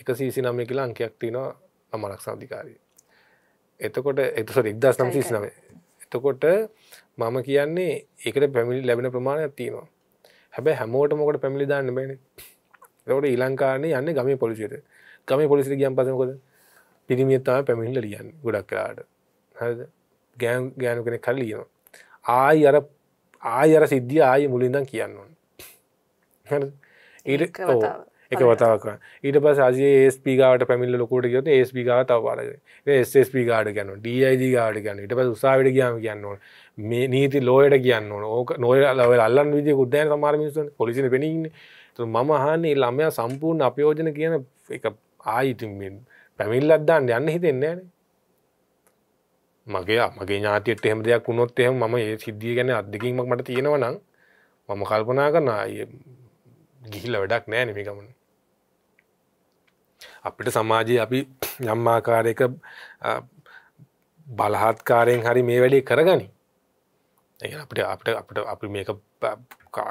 [SPEAKER 2] එක සීසි නම්ම කියලා අංකයක් තියෙනවා අමරක්ෂාධිකාරී එතකොට එතුසර ඉක්දස් නම් සිස් නමේ එතකොට මම කියන්නේ ඒකට පැමිලි ලැබෙන ප්‍රමාණයක් තියෙනවා හැබැ හැමෝට මොකට පැමිලි දාන්න බැන රවට ඉලංකාරන්නේ යන්න ගම පොලිසිට ගම පොලිසිට ගියම් පසකොද පිරිමියත්තාව පැමිල්ල ලියන් ගොඩක් කරාට හද ගෑන් ගෑනු කෙන කල්ලියනවා ආයි අර ආය අර සිද්ධිය ආය මුලින්දන් කියන්නවන් ඊට එක වතාවක් ඊට පස් අජයේ ඒස්පි ගාට පැමිල්ල ලොකට ගත ඒස්පි ගා තවවාරද ස්ස්පි ගාඩ කියන්න ඩයිජ ගාඩ කියන්න ඉට පස් උසාවිට කියම කියන්නවා මේ නීති ලෝයට කියන්න ඕක නොය ලව අල්ලන් විදි ගුද්දයන සමාර්මිසන් පොලිසින පෙනන්න මම හන්නේ ළමයා සම්පූර්ණ අපයෝජන කියන එක ආයිතින් පැමිල්ලත් දාන්න යන්න හිතෙන්නේ න මගේ මගේ ඥාතියට එහෙම දෙයක් වුණොත් එහෙම මම ඒ සිද්ධිය ගැන අත්දකින්මක් මට තියෙනවා නම් මම කල්පනා කරනවා අය ගිහිල්ලා වැඩක් නැහැ නේ මේ ගමන. අපිට සමාජයේ අපි යම් ආකාරයක බලහත්කාරයෙන් හරි මේ වැඩේ කරගනි. ඒ අපිට අපිට අපිට අපි මේක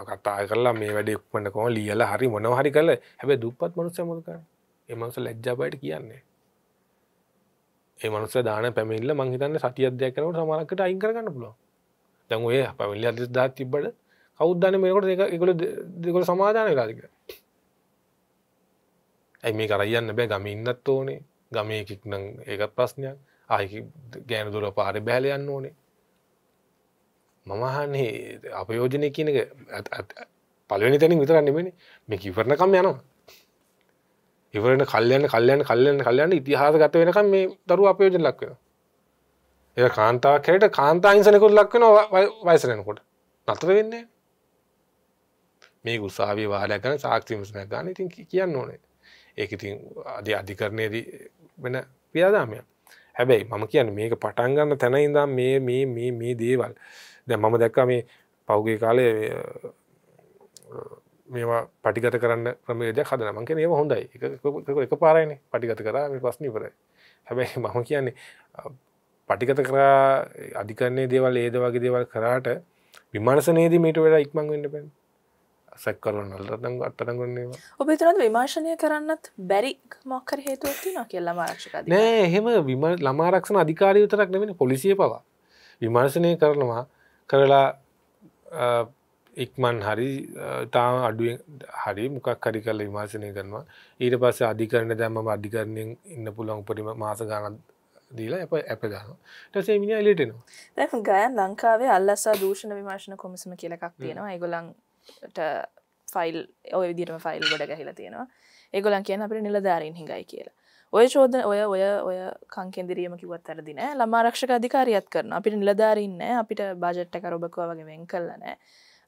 [SPEAKER 2] කතා කරලා මේ වැඩේ ඉක්මනට කොහොම ලියලා හරි මොනවා හරි කරලා හැබැයි දුප්පත් මිනිස්සු මොකද කරන්නේ? ඒ මිනිස්සු ලැජ්ජා බයට කියන්නේ. ඒ මනුස දාන පැමිල්ල මංහිතන්න සති අධ්‍යයකනට සමලකට අයින් කරගන්න පුළුව දැන් ඔය පැමිල්ල අධි දා තිබ්බට කෞද්ධන මේකොට දෙක එකල දෙකොල සමාධානය කාරික ඇයි මේ කරයන්න බෑ ගමින්නත් ඕනේ ගමයකික් නම් ඒකත් ප්‍රශ්නයක් ආයකි ගෑන දුර පාරි බැලයන්න ඕනේ මමහන්නේ අපයෝජනය කියනක පලවෙනි තැනින් විතරන්න මෙෙන මේ කිවරණකම් යනවා ඉවරෙන කල්යන්න කල්යන්න කල්යන්න කල්යන්න ඉතිහාසගත වෙනකම් මේ දරුවා අපයෝජන ලක් වෙනවා. ඒක කාන්තාවක් හැට කාන්තා හිංසනයකට ලක් වෙනවා වයසට යනකොට. නතර වෙන්නේ නැහැ. මේ උසාවියේ වාලයක් ගන්න සාක්ෂි විමසනයක් ගන්න ඉතින් කියන්න ඕනේ. ඒක ඉතින් අධිකරණයේදී වෙන ක්‍රියාදාමයක්. හැබැයි මම කියන්නේ මේක පටන් ගන්න තැන ඉඳන් මේ මේ මේ මේ දේවල් දැන් මම දැක්කා මේ පෞගේ කාලේ මේවා පටිගත කරන්න ක්‍රමේදයක් හදන මංක ඒම හොඳයි එක පාරයින පටිගත කරා මේ පස්්න පරයි හැබැයි මම කියන්නේ පටිගත කරා අධිකරන්නේ දේවල් ඒද වගේ දේවල් කරාට විමර්සනයේදී මීට වෙලා ඉක්මං වෙන්න පැන් සැක් කරන අල්රතන් අත්තටගන්නේ
[SPEAKER 1] ඔබ තුරත් විමර්ශනය කරන්නත් බැරි මොක්කර හේතුවත්ති න කියල්ලා මාරක්ෂක
[SPEAKER 2] නෑ එහෙම විම ළමාරක්ෂණ අධිකාරය විතරක් නෙමෙන පොලිසිය පවා විමර්ශනය කරනවා කරලා ඉක්මන් හරි තාම අඩුවෙන් හරි මොකක් හරි කරලා විමර්ශනය කරනවා ඊට පස්සේ අධිකරණ දැම්මම අධිකරණයෙන් ඉන්න පුළුවන් උපරිම මාස ගණන් දීලා අප අප ගන්න ටසේ මිනි එලිටනවා
[SPEAKER 1] දැන් ගයන් ලංකාවේ අල්ලස්සා දූෂණ විමර්ශන කොමිසම කියලා එකක් තියෙනවා ඒගොල්ලන්ට ෆයිල් ඔය විදිහටම ෆයිල් ගොඩ ගහිලා තියෙනවා ඒගොල්ලන් කියන අපිට නිලධාරීන් හිඟයි කියලා ඔය චෝදන ඔය ඔය ඔය කංකෙන්දිරීම කිවත් අරදින ළමාරක්ෂක අධිකාරියත් කරන අපිට නිලධාරීන්න අපිට බාජට්ට කරොබකවා වගේ වෙන් කරලනෑ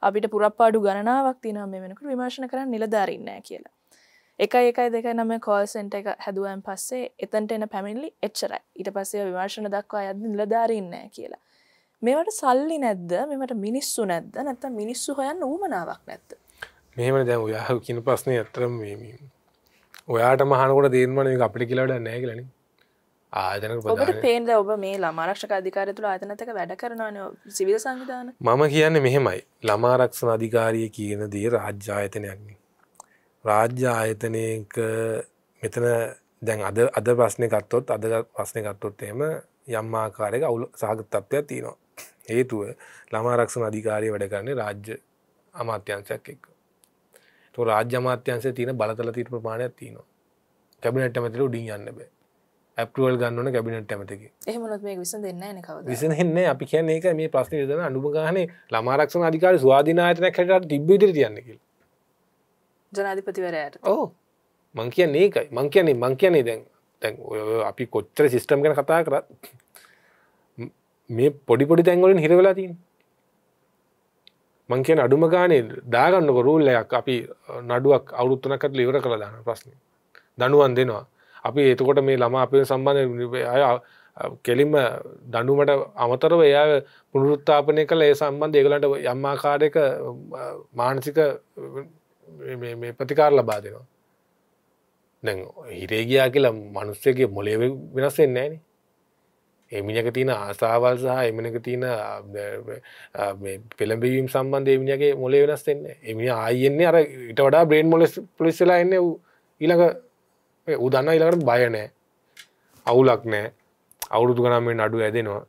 [SPEAKER 1] අපිට පුරප්පාඩු ගණනාවක් තින මේ වෙනකට විමර්ශණ කරන්න නිලධාරන්න කියලා. එකයි එකයි දෙක නම කෝල්සෙන්ට එක හැදුවන් පස්සේ එතන්ට එන පැමිල්ලි එච්චරයි ඊට පස්සේ විමර්ශණ දක්වා අද නිලධාරන්නෑ කියලා. මේවට සල්ලි නැද්ද මෙමට මිනිස්සු නැද්ද නැත්ත මිනිස්සු හොයන්න ූමනාවක් නැත්ත.
[SPEAKER 2] මෙහම දැ ඔයාහ කියන පස්සන ඇතරම් වීමීම. ඔයාට මහනකොට දේර්මන අපිට කියලාට නෑ කියලනින් ආයතන ඔබට පේන්ද
[SPEAKER 1] ඔබ මේ ළමාරක්ෂක අධිකාර තුළ ආතනතක වැඩ කරනවාන සිවිල් සංවිධාන
[SPEAKER 2] මම කියන්න මෙහෙමයි ළමාරක්ෂණ අධිකාරය කියන දේ රාජ්‍ය ආයතනයක්න රාජ්‍ය ආයතනයක මෙතන දැන් අද අද ප්‍රශ්නය ගත්තොත් අද ප්‍රශ්නය ගත්තොත් එම යම්මාකාරයක අවුල සහගතත්වයක් තියෙනවා හේතුව ළමාරක්ෂණ අධිකාරය වැඩකරන්නේ රාජ්‍ය අමාත්‍යංශයක් එක්ක රාජ්‍ය මාත්‍යන්සේ තියන බලතල තීර ප්‍රමාණයක් තියනවා කැබිනට්ට මැතර උඩින් යන්න බෑ ඇපටුවල් ගන්න ගැබිනට ඇමතක
[SPEAKER 1] එහමනොත් මේ විස දෙන්න නකව විසහෙන්නේ
[SPEAKER 2] අපි කියන එක මේ ප්‍රශ්න දන අනුපගාන ළමාරක්ෂ අධිකාර ස්වාධනාතන කට තිබ්බිට තියන්නකි
[SPEAKER 1] ජනාධිපතිවරයට ඕ
[SPEAKER 2] මං කිය ඒකයි මං කියන්නේ මං කියන්නේ දැන් තැන් අපි කොච්චර සිිස්ටම් ගැන කතා කරත් මේ පොඩි පොඩි තැන්වලින් හිරවෙලාතින් මං කියන අඩුම ගානේ දාගන්නක රූල්ලයක් අපි නඩුවක් අවුරුත්තුනකට ලිවර කළ දාන ප්‍රශ්න දනුවන් දෙනවා අපි එතකොට මේ ළම අපේ සම්බන්ධ අය කෙලින්ම දඩුමට අමතරව එයා පුනරුත්තාපනය කළ ඒ සම්බන්ධ ඒගලට යම්මාකාරයක මානසික ප්‍රතිකාර ලබා දෙනවා නැ හිරේගයා කියලා මනුස්සයගේ මොලේ වෙනස්සෙන්නේ නෑන එමිනක තියෙන ආසාවල් සහ එමනක තියෙන පෙළඹවීම් සම්බන්ධ එමිනිගේ මොලේ වෙනස්සෙන්න එමිනි ආයෙන්නේ අර ඉට වඩා බ්‍රේන් මොලස් පලිස්සලා එන්න ඊළඟ උදන්න ඉලාට බයනෑ අවුලක් නෑ අවුරුදු ගනමේ නඩුව ඇදෙනවා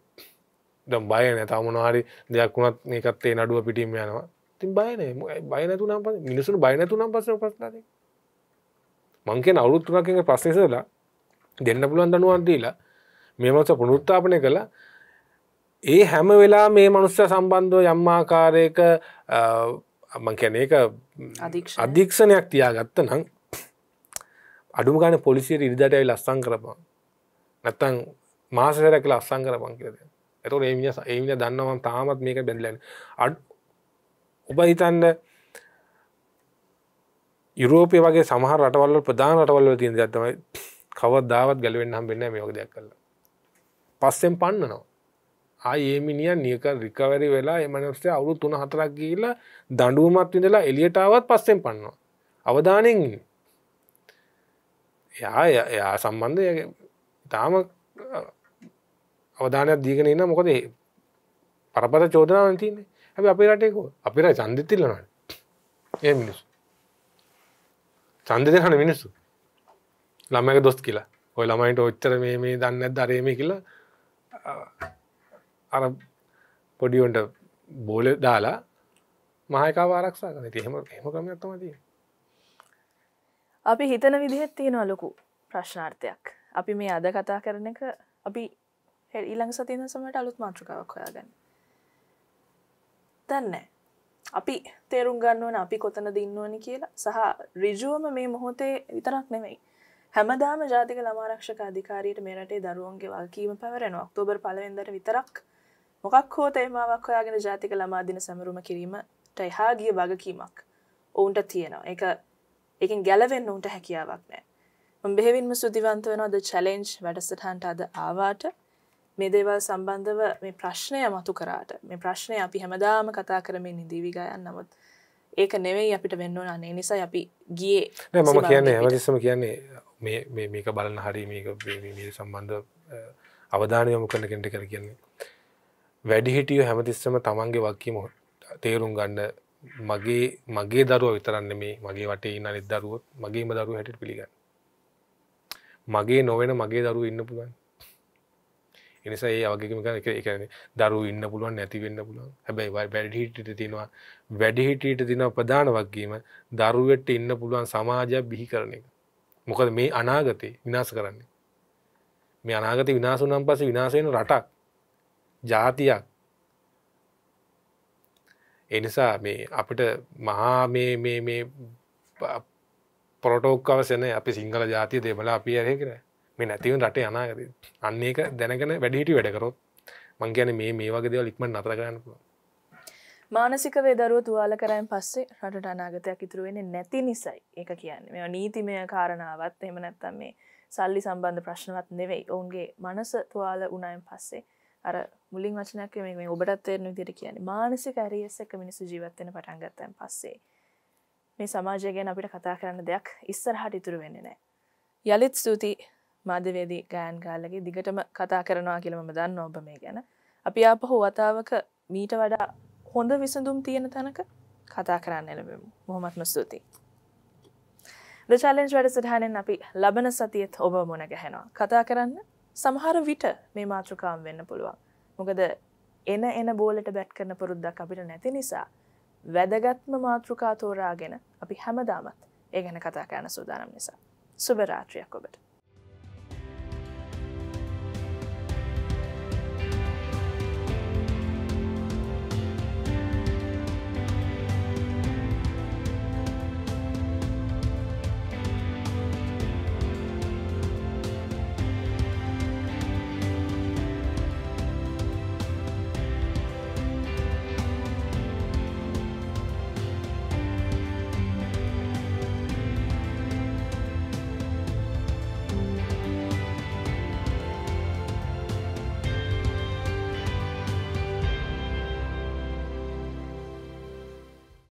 [SPEAKER 2] දම් බය නැතාම නොහරි දෙයක් වුණත් ඒකත්තේ නඩුව පිටිම් යනවා තින් බයන බය නැතුනම් පස මිනිසුන් බය නැතුනම් පස ප්‍රශ්නාද මංකේ අවුරුත් තුනකින් ප්‍රශ්නසලා දෙන්න පුළුවන් දනුවන් දීලා මේ මනුස්ස පුනරුත්ථාපනය කළා ඒ හැම වෙලා මේ මනුස්ස සම්බන්ධව යම් ආකාරයක මං කියන්නේ ඒක අධීක්ෂණයක් තියාගත්ත නම් අඩුම ගාන පොලිසියට ඉරිදට ඇවිල් අස්සං කරපන් නැත්තං මාසරැකල අස්සං කරපන් කියද ඇතු ඒමිය ඒමිය දන්නවම් තාමත් මේක බැඳලන අඩ ඔබ හිතන්න යුරෝපය වගේ සමහ රටවල්ල ප්‍රධාන රටවල්ල තියන ඇත්තමයි කවත් දාවත් ගැලවෙන් හම් වෙන්න මේෝක දෙයක් කල පස්සෙන් පන්නනවා ආයේමිනිිය නියක රිකවැරි වෙලා එමනස්සේ අවුරු තුන හතරක් ගීලා දඩුවමත් විඳලා එලියටාවත් පස්සෙන් පන්නවා අවධානෙන් එයා එයා සම්බන්ධය තාම අවධානයක් දීගෙන ඉන්න මොකද පරපර චෝදනාවන් තියන්නේ හැබ අපි රටයකෝ අපි රයි සන්ධතිල්ලනට ඒ මිනිස්සු සන්ධ දෙහන මිනිස්සු ළමයක දොස් කියලා ඔය ළමයිට ඔච්චර මේ මේ දන්න දරේම කියලා අර පොඩියොන්ට බෝල දාලා මහයකාව ආරක්ෂා කන හෙම හෙම කමයක් තම තිය
[SPEAKER 1] අපි හිතන විදිහත් තියෙනවා ලොකු ප්‍රශ්නාර්ථයක් අපි මේ අද කතා කරන එක අපි ඊළඟ සතින සමට අලුත් මාත්‍රකාවක් හොයාගන්න දන්න අපි තේරුම් ගන්නවන අපි කොතන දින්නවන කියලා සහ රිජුවම මේ මොහොතේ විතරක් නෙමෙයි හැමදාම ජාතික ළමාරක්ෂක අධිකාරයට මෙරටේ දරුවන්ගේ වල්කීම පැවරෙන ඔක්තෝබර් පලවෙදර විතරක් මොකක් හෝ තේමාවක් හොයාගෙන ජාතික ළමාදින සැමරුම කිරීමට එහා ගිය වගකීමක් ඔවුන්ට තියෙනවා එක එකෙන් ගැලවෙන්න උන්ට හැකියාවක් නෑ මම බෙහෙවින්ම සුදිවන්ත වෙනවා ද චැලෙන්ජ් වැඩසටහනට අද ආවාට මේ දේවල් සම්බන්ධව මේ ප්‍රශ්නය මතු කරාට මේ ප්‍රශ්නය අපි හැමදාම කතා කරමින් ඉදීවි ගයන් නමුත් ඒක නෙවෙයි අපිට වෙන්න ඕන අනේ නිසා අපි ගියේ නෑ මම කියන්නේ හැමතිස්සම
[SPEAKER 2] කියන්නේ මේ මේ මේක බලන්න හරි මේක මේ සම්බන්ධ අවධානය යොමු කරන කෙනෙක් කියලා කියන්නේ වැඩිහිටියෝ හැමතිස්සම තමන්ගේ වගකීම තේරුම් ගන්න මගේ මගේ දරුව විතරන්න මේ මගේ වටේ ඉන්න අනිත් දරුව මගේම දරුව හැට පිළිගන්න මගේ නොවෙන මගේ දරුව ඉන්න පුළුවන් එනිසා ඒ අවගේම එකන දරු ඉන්න පුළුවන් නැතිවෙන්න පුළුවන් හැබැයි වැඩිහිට තියෙනවා වැඩිහිටට තින ප්‍රධාන වක්ගේම දරුවෙට්ට ඉන්න පුළුවන් සමාජයක් බිහි කරන එක මොකද මේ අනාගතය විනාස කරන්නේ මේ අනාගත විනාසුනම් පස විනාසයෙන් රටක් ජාතියක් එනිසා මේ අපිට මහා මේ මේ මේ පොරටෝක්කවසන අපි සිංහල ජාතිය දෙමලා අපි අරය කර මේ නැතිවන් රට යනාගති අන්න එක දැනගෙන වැඩිහිටි වැඩකරොත් මං ගැන මේ මේ වගේ දෙව ලික්ම නතරගන්න
[SPEAKER 1] මානසික වේදරුව තුවාල කරයන් පස්සේ රටට අනාගතයක් ඉතුරුවෙන්නේ නැති නිසයි ඒක කියන්නේ මෙ නීතිමය කාරණාවත් එම නැත්තම් මේ සල්ලි සම්බන්ධ ප්‍රශ්නවත් නෙවෙයි ඔවුන්ගේ මනස තුවාල උනයන් පස්සේ අර මුලින් වචනයක් මේ ඔබටත් වෙන විදිහට කියන්නේ මානසික ඇරියස් එක මිනිස්සු ජීවත් වෙන පටන් ගත්තන් පස්සේ මේ සමාජය ගැන අපිට කතා කරන්න දෙයක් ඉස්සරහට ඉතුරු වෙන්නේ නැහැ. යලිත් ස්තුතියි මාධ්‍යවේදී ගෑන් කාලගේ දිගටම කතා කරනවා කියලම දන්න ඔබ මේ ගැන අපි ආපහු වතාවක මීට වඩා හොඳ විසඳුම් තියෙන තැනක කතා කරන්න එළබෙමු මොහොමත්ම ස්තුතියි ද චලෙන්ජ් වැඩසටහනෙන් අපි ලබන සතියත් ඔබ මොන ගැහෙනවා කතා කරන්න සමහර විට මේ මාතෘකාම් වෙන්න පුළුවන් මොකද එන එන බෝලට බැට් කරන පුරුද්දක් අපිට නැති නිසා වැදගත්ම මාතෘකා තෝරාගෙන අපි හැමදාමත් ඒ ගැන කතා කරන සූදානම් නිසා සුබරාත්‍රයක් ඔබට